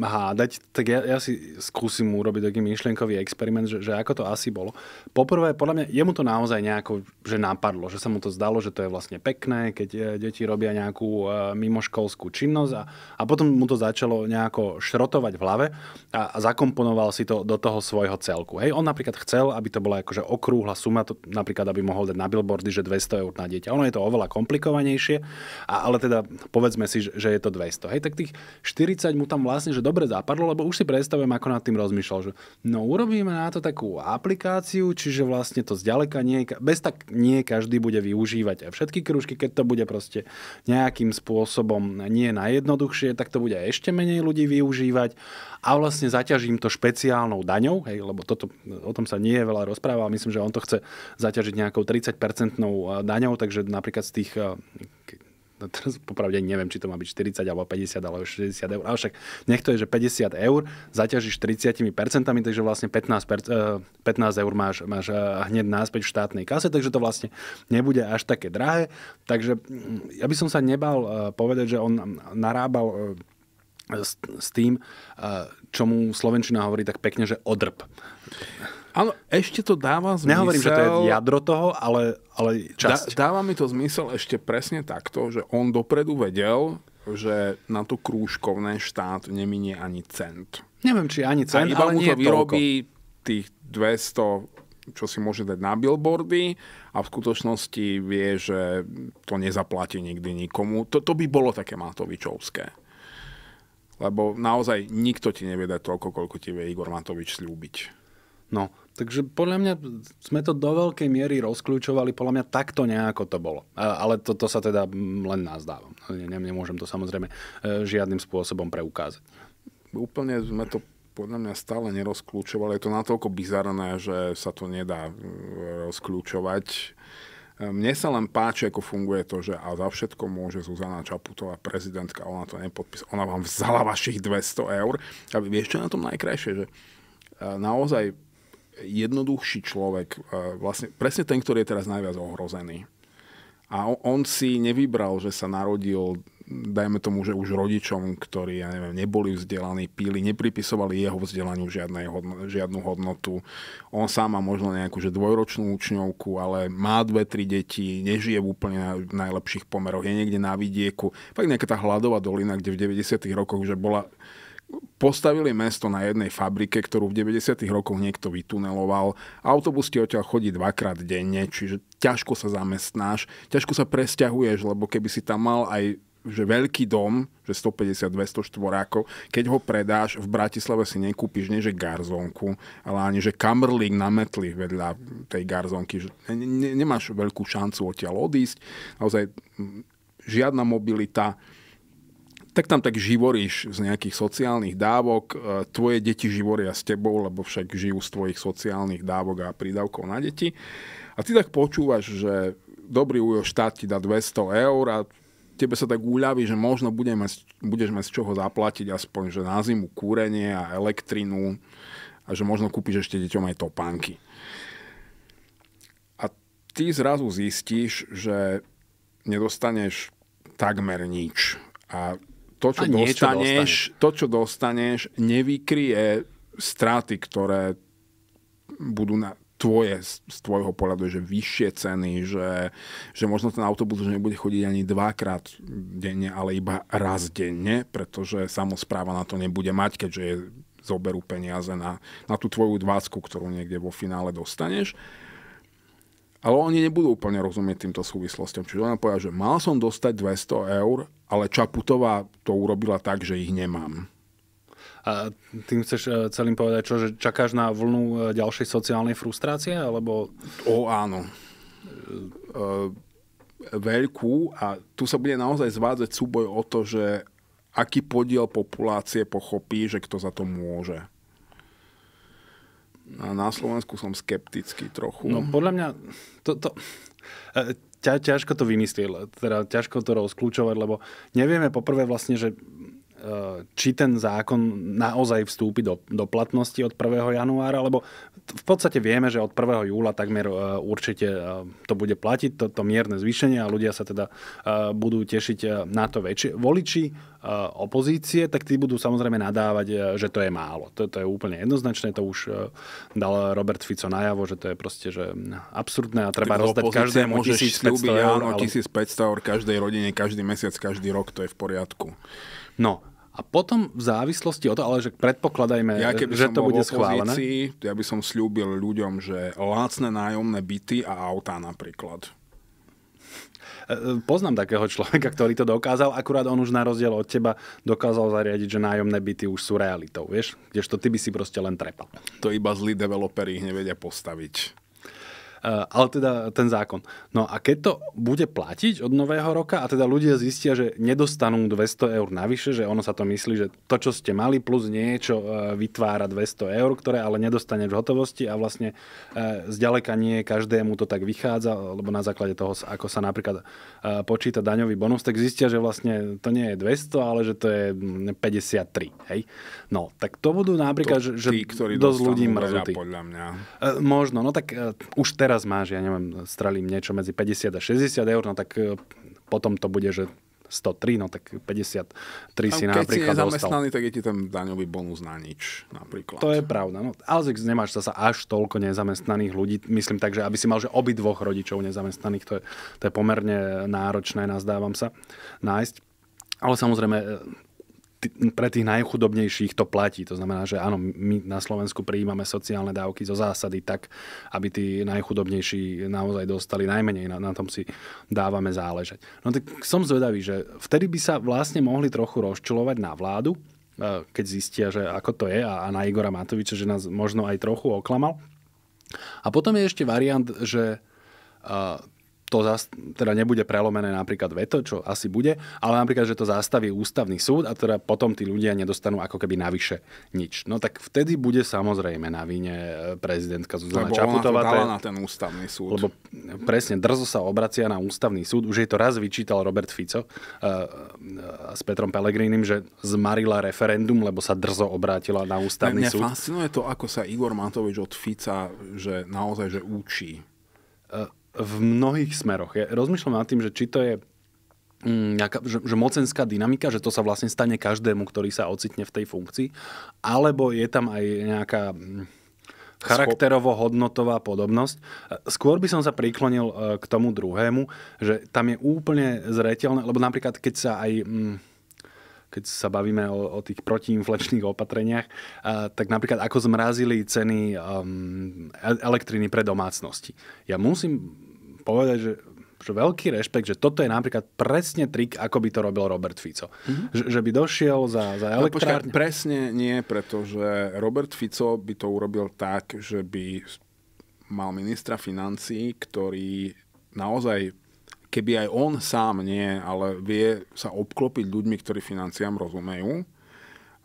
hádať, tak ja, ja si skúsim urobiť taký myšlienkový experiment, že, že ako to asi bolo. Poprvé, podľa mňa, jemu to naozaj nejako že napadlo, že sa mu to zdalo, že to je vlastne pekné, keď e, deti robia nejakú e, mimoškolskú činnosť a, a potom mu to začalo nejako šrotovať v hlave a, a zakomponoval si to do toho svojho celku. Hej, on napríklad chcel, aby to bola akože okrúhla suma, to, napríklad aby mohol dať na billboardy, že 200 eur na dieťa. Ono je to oveľa komplikovanejšie a, ale teda povedzme si, že, že je to 200. Hej, tak tých 40 mu tam vlastne, že dobre zapadlo, lebo už si predstavujem, ako nad tým rozmýšľal, že no urobíme na to takú aplikáciu, čiže vlastne to zďaleka nie, bez tak nie každý bude využívať aj všetky kružky, keď to bude proste nejakým spôsobom nie najjednoduchšie, tak to bude ešte menej ľudí využívať a vlastne zaťažím to špeciálnou daňou, hej, lebo toto, o tom sa nie je veľa rozpráva, myslím, že on to chce zaťažiť nejakou 30-percentnou daňou, takže napríklad z tých No teraz popravde neviem, či to má byť 40 alebo 50 alebo 60 eur, ale však nech to je, že 50 eur zaťažíš 30%, takže vlastne 15, 15 eh, eur máš, máš eh, hneď náspäť v štátnej kase, takže to vlastne nebude až také drahé. Takže mm, ja by som sa nebal eh, povedať, že on narábal s, tým, čo mu Slovenčina hovorí tak pekne, že odrb. Áno, ešte to dáva zmysel. Nehovorím, že to je jadro toho, ale, ale časť. Dá, dáva mi to zmysel ešte presne takto, že on dopredu vedel, že na to krúžkovné štát neminie ani cent. Neviem, či ani cent, iba ale mu to vyrobí toľko. tých 200, čo si môže dať na billboardy a v skutočnosti vie, že to nezaplatí nikdy nikomu. To, to by bolo také Matovičovské lebo naozaj nikto ti nevie dať toľko, koľko ti vie Igor Matovič slúbiť. No, Takže podľa mňa sme to do veľkej miery rozkľúčovali, podľa mňa takto nejako to bolo. Ale to, to sa teda len nazdávam. Nemôžem to samozrejme e, žiadnym spôsobom preukázať. Úplne sme to podľa mňa stále nerozklúčovali. Je to natoľko bizarné, že sa to nedá e, rozkľúčovať. E, mne sa len páči, ako funguje to, že a za všetko môže Zuzana Čaputová, prezidentka, ona to nepodpísa, ona vám vzala vašich 200 eur. A vieš, čo je na tom najkrajšie? Že naozaj jednoduchší človek, e, vlastne presne ten, ktorý je teraz najviac ohrozený. A on si nevybral, že sa narodil, dajme tomu, že už rodičom, ktorí ja neviem, neboli vzdelaní, píli, nepripisovali jeho vzdelaniu žiadnej hodno, žiadnu hodnotu. On sám má možno nejakú že dvojročnú učňovku, ale má dve, tri deti, nežije v úplne na najlepších pomeroch, je niekde na vidieku. Fakt nejaká tá hladová dolina, kde v 90. rokoch že bola postavili mesto na jednej fabrike, ktorú v 90. rokoch niekto vytuneloval. Autobus ti odtiaľ chodí dvakrát denne, čiže ťažko sa zamestnáš, ťažko sa presťahuješ, lebo keby si tam mal aj že veľký dom, že 150-200 štvorákov, keď ho predáš, v Bratislave si nekúpiš nie že garzónku, ale ani že kamrlík na metli vedľa tej garzónky. Že ne, ne, nemáš veľkú šancu odtiaľ odísť. Naozaj žiadna mobilita, tak tam tak živoríš z nejakých sociálnych dávok, e, tvoje deti živoria s tebou, lebo však žijú z tvojich sociálnych dávok a prídavkov na deti. A ty tak počúvaš, že dobrý ujo štát ti dá 200 eur a tebe sa tak uľaví, že možno bude mať, budeš mať z čoho zaplatiť aspoň, že na zimu kúrenie a elektrinu a že možno kúpiš ešte deťom aj topánky. A ty zrazu zistíš, že nedostaneš takmer nič. A to, čo, dostaneš, dostane. to, čo dostaneš, nevykryje straty, ktoré budú na tvoje, z tvojho pohľadu, že vyššie ceny, že, že možno ten autobus už nebude chodiť ani dvakrát denne, ale iba raz denne, pretože samozpráva na to nebude mať, keďže je, zoberú peniaze na, na tú tvoju dvácku, ktorú niekde vo finále dostaneš. Ale oni nebudú úplne rozumieť týmto súvislostiam. Čiže ona povedia, že mal som dostať 200 eur, ale Čaputová to urobila tak, že ich nemám. A tým chceš e, celým povedať čo, že čakáš na vlnu e, ďalšej sociálnej frustrácie? Alebo... O áno. E, veľkú a tu sa bude naozaj zvádzať súboj o to, že aký podiel populácie pochopí, že kto za to môže. A na Slovensku som skeptický trochu. No podľa mňa to, to, ťa, ťažko to vymyslieť, teda ťažko to rozklúčovať, lebo nevieme poprvé vlastne, že E, či ten zákon naozaj vstúpi do, do platnosti od 1. januára, lebo v podstate vieme, že od 1. júla takmer e, určite e, to bude platiť, to, to mierne zvýšenie a ľudia sa teda budú tešiť na to väčšie. Voliči opozície, tak tí budú samozrejme nadávať, že to je málo. To, to je úplne jednoznačné, to už dal Robert Fico najavo, že to je proste že absurdné a treba rozdať každému 1500 eur. ale... 1500 eur každej rodine, každý mesiac, každý rok, to je v poriadku. No, a potom v závislosti od toho, ale že predpokladajme, ja keby že to bude schválené. Ja by som slúbil ľuďom, že lácne nájomné byty a autá napríklad. E, e, poznám takého človeka, ktorý to dokázal, akurát on už na rozdiel od teba dokázal zariadiť, že nájomné byty už sú realitou, vieš? Kdežto ty by si proste len trepal. To iba zlí developeri ich nevedia postaviť. Eh, ale teda ten zákon. No a keď to bude platiť od nového roka a teda ľudia zistia, že nedostanú 200 eur navyše, že ono sa to myslí, že to, čo ste mali plus niečo eh, vytvára 200 eur, ktoré ale nedostane v hotovosti a vlastne eh, zďaleka nie každému to tak vychádza, lebo na základe toho, ako sa napríklad počíta daňový bonus, tak zistia, že vlastne to nie je 200, ale že to je 53. Mm, hej? No, tak to budú napríklad, to, že, tí, ktorí dosť ľudí mrzutí. Podľa mňa. E, možno, no tak e, už teraz máš, ja neviem, strelím niečo medzi 50 a 60 eur, no tak e, potom to bude, že 103, no tak 53 Tam, si napríklad si nezamestnaný, dostal. tak je ti ten daňový bonus na nič napríklad. To je pravda. No, ale nemáš sa až toľko nezamestnaných ľudí. Myslím tak, že aby si mal, že dvoch rodičov nezamestnaných, to je, to je pomerne náročné, nazdávam sa, nájsť. Ale samozrejme, e, pre tých najchudobnejších to platí. To znamená, že áno, my na Slovensku prijímame sociálne dávky zo zásady tak, aby tí najchudobnejší naozaj dostali najmenej. Na, na tom si dávame záležať. No tak som zvedavý, že vtedy by sa vlastne mohli trochu rozčulovať na vládu, e, keď zistia, že ako to je a, na Igora Matoviča, že nás možno aj trochu oklamal. A potom je ešte variant, že e, to zas, teda nebude prelomené napríklad veto, čo asi bude, ale napríklad, že to zastaví ústavný súd a teda potom tí ľudia nedostanú ako keby navyše nič. No tak vtedy bude samozrejme na vine e, prezidentka Zuzana lebo Čaputová. Lebo na ten ústavný súd. Lebo presne, drzo sa obracia na ústavný súd. Už jej to raz vyčítal Robert Fico uh, s Petrom Pelegrínim, že zmarila referendum, lebo sa drzo obrátila na ústavný súd. Mňa fascinuje to, ako sa Igor Matovič od Fica, že naozaj, že učí. Uh, v mnohých smeroch. Ja rozmýšľam nad tým, že či to je mm, nejaká, že, že mocenská dynamika, že to sa vlastne stane každému, ktorý sa ocitne v tej funkcii, alebo je tam aj nejaká mm, charakterovo-hodnotová podobnosť. Skôr by som sa priklonil e, k tomu druhému, že tam je úplne zretelné, lebo napríklad keď sa aj... Mm, keď sa bavíme o, o tých protiinflačných opatreniach, tak napríklad ako zmrazili ceny um, elektriny pre domácnosti. Ja musím povedať, že že veľký rešpekt, že toto je napríklad presne trik, ako by to robil Robert Fico. Mm-hmm. Ž, že by došiel za, za elektrárne. No, počkaj, presne nie, pretože Robert Fico by to urobil tak, že by mal ministra financií, ktorý naozaj keby aj on sám nie, ale vie sa obklopiť ľuďmi, ktorí financiám rozumejú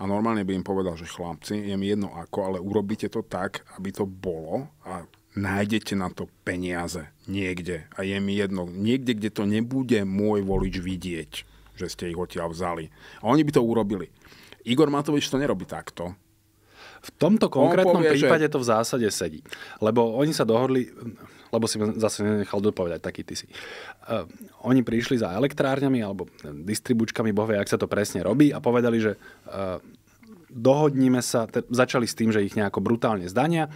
a normálne by im povedal, že chlapci, je mi jedno ako, ale urobíte to tak, aby to bolo a nájdete na to peniaze niekde. A je mi jedno, niekde, kde to nebude môj volič vidieť, že ste ich odtiaľ vzali. A oni by to urobili. Igor Matovič to nerobí takto. V tomto konkrétnom povie, prípade že... to v zásade sedí. Lebo oni sa dohodli, lebo si zase nenechal dopovedať, taký ty si. Uh, oni prišli za elektrárňami alebo eh, distribučkami, bohvie, ak sa to presne robí a povedali, že uh, eh, dohodníme sa, te, začali s tým, že ich nejako brutálne zdania,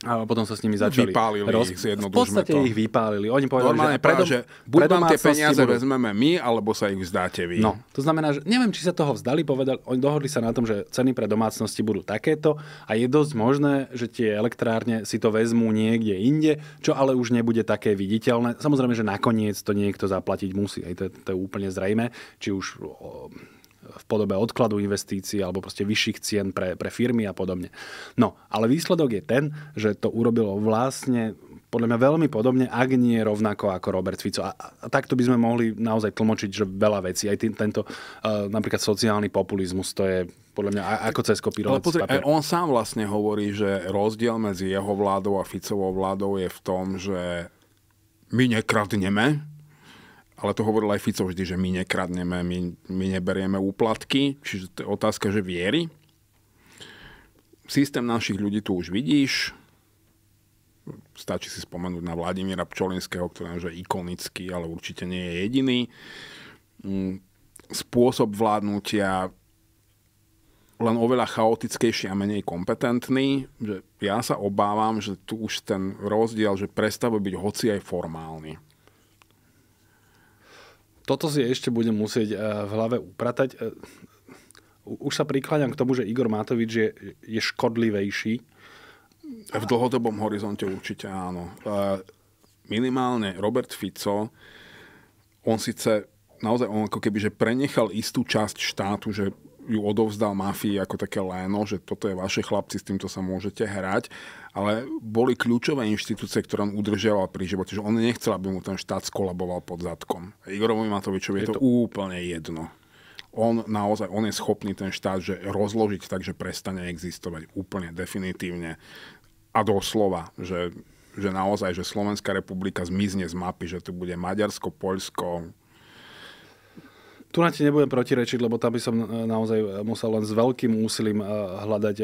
a potom sa s nimi začali. Vypálili roz... ich, V podstate to. ich vypálili. Oni povedali, Normálne že, predom, že buď vám tie peniaze budú... vezmeme my, alebo sa ich vzdáte vy. No, to znamená, že neviem, či sa toho vzdali, povedali, oni dohodli sa na tom, že ceny pre domácnosti budú takéto a je dosť možné, že tie elektrárne si to vezmú niekde inde, čo ale už nebude také viditeľné. Samozrejme, že nakoniec to niekto zaplatiť musí. aj to, to je úplne zrejme, či už v podobe odkladu investícií alebo proste vyšších cien pre, pre firmy a podobne. No, ale výsledok je ten, že to urobilo vlastne podľa mňa veľmi podobne, ak nie rovnako ako Robert Fico. A, a takto by sme mohli naozaj tlmočiť, že veľa vecí. Aj tý, tento uh, napríklad sociálny populizmus, to je podľa mňa ako cez kopírovací Ale pozri, papier. Eh, on sám vlastne hovorí, že rozdiel medzi jeho vládou a Ficovou vládou je v tom, že my nekradneme, ale to hovoril aj Fico vždy, že my nekradneme, my, my neberieme úplatky, čiže to je otázka, že viery. Systém našich ľudí tu už vidíš, stačí si spomenúť na Vladimíra Pčolinského, ktorý je že ikonický, ale určite nie je jediný. Mm, spôsob vládnutia len oveľa chaotickejší a menej kompetentný. Že ja sa obávam, že tu už ten rozdiel, že prestáva byť hoci aj formálny toto si ešte budem musieť eh, v hlave upratať. Eh, už sa prikláňam k tomu, že Igor Matovič je, je škodlivejší. V dlhodobom horizonte určite áno. Minimálne Robert Fico, on síce naozaj on ako keby, že prenechal istú časť štátu, že ju odovzdal mafii ako také léno, že toto je vaše chlapci, s týmto sa môžete hrať, ale boli kľúčové inštitúcie, ktoré on udržiaval pri živote. Že on nechcel, aby mu ten štát skolaboval pod zadkom. Igorovi Matovičovi je, je to, to úplne jedno. On naozaj, on je schopný ten štát že rozložiť tak, že prestane existovať úplne definitívne a doslova, že, že naozaj, že Slovenská republika zmizne z mapy, že tu bude Maďarsko, Poľsko, tu na ti nebudem protirečiť, lebo tam by som e, naozaj e, musel len s veľkým úsilím e, hľadať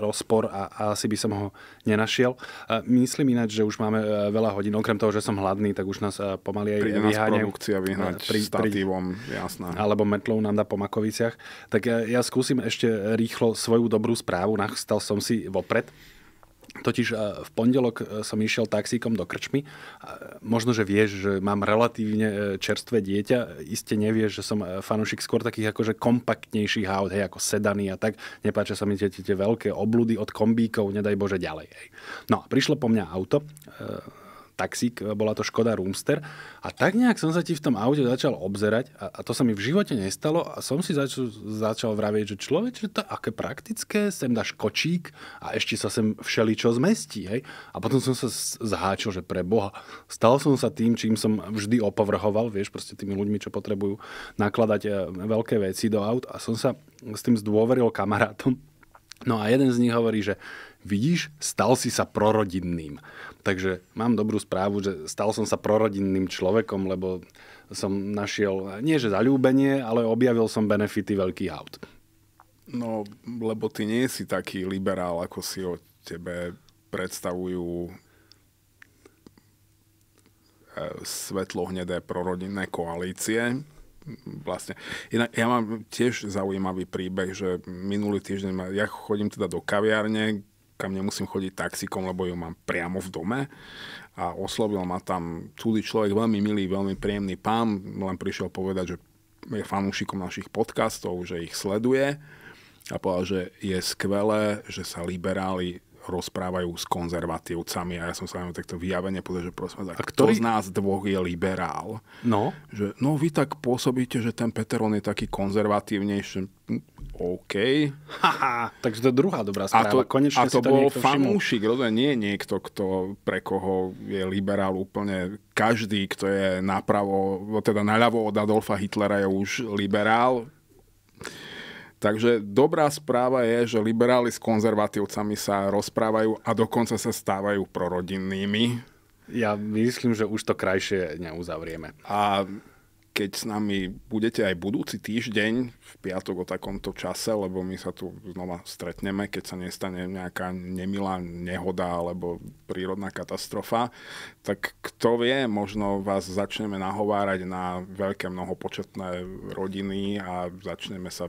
rozpor a, asi by som ho nenašiel. Myslím ináč, že už máme veľa hodín. Okrem toho, že som hladný, tak už nás pomaly aj Príde vyháňajú. produkcia vyhnať pri, statívom, jasná. Alebo metlou nám dá po makoviciach. Tak ja skúsim ešte rýchlo svoju dobrú správu. Nachstal som si vopred. Totiž e, v pondelok e, som išiel taxíkom do krčmy. E, možno, že vieš, že mám relatívne čerstvé dieťa. Iste nevieš, že som fanúšik skôr takých akože kompaktnejších aut, hej, ako sedany a tak. Nepáčia sa mi tie, tie veľké obludy od kombíkov, nedaj Bože, ďalej. Hej. No a prišlo po mňa auto taxík, e, bola to Škoda Roomster. A tak nejak som sa ti v tom aute začal obzerať a, a to sa mi v živote nestalo a som si začal, začal vravieť, že človek, že to aké praktické, sem dáš kočík a ešte sa sem všeličo zmestí. Hej? A potom som sa zháčil, že pre Boha. Stal som sa tým, čím som vždy opovrhoval, vieš, proste tými ľuďmi, čo potrebujú nakladať e, veľké veci do aut a som sa s tým zdôveril kamarátom. No a jeden z nich hovorí, že vidíš, stal si sa prorodinným. Takže mám dobrú správu, že stal som sa prorodinným človekom, lebo som našiel, nie že zalúbenie, ale objavil som benefity veľkých aut. No, lebo ty nie si taký liberál, ako si o tebe predstavujú e, svetlohnedé prorodinné koalície. Vlastne. Inak ja mám tiež zaujímavý príbeh, že minulý týždeň, ja chodím teda do kaviárne, kam nemusím chodiť taxikom, lebo ju mám priamo v dome. A oslovil ma tam cudzí človek, veľmi milý, veľmi príjemný pán, len prišiel povedať, že je fanúšikom našich podcastov, že ich sleduje a povedal, že je skvelé, že sa liberáli rozprávajú s konzervatívcami a ja som sa na takto vyjavene povedal, že prosím tak a z nás dvoch je liberál? No? Že, no vy tak pôsobíte, že ten Peteron je taký konzervatívnejší. Hm, OK. Haha. Takže to je druhá dobrá správa. A to, Konečne a to, to bol fanúšik, rozumiem, nie niekto, kto, pre koho je liberál úplne každý, kto je napravo, teda naľavo od Adolfa Hitlera je už liberál. Takže dobrá správa je, že liberáli s konzervatívcami sa rozprávajú a dokonca sa stávajú prorodinnými. Ja myslím, že už to krajšie neuzavrieme. A keď s nami budete aj budúci týždeň v piatok o takomto čase, lebo my sa tu znova stretneme, keď sa nestane nejaká nemilá nehoda alebo prírodná katastrofa, tak kto vie, možno vás začneme nahovárať na veľké mnohopočetné rodiny a začneme sa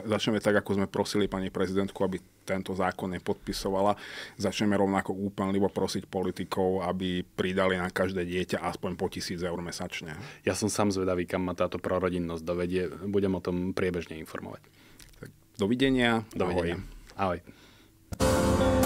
začneme tak, ako sme prosili pani prezidentku, aby tento zákon nepodpisovala. Začneme rovnako úplnivo prosiť politikov, aby pridali na každé dieťa aspoň po tisíc eur mesačne. Ja som sám zvedavý, kam ma táto prorodinnosť dovedie. Budem o tom priebežne informovať. Tak, dovidenia. Dovidenia. Ahoj. Ahoj.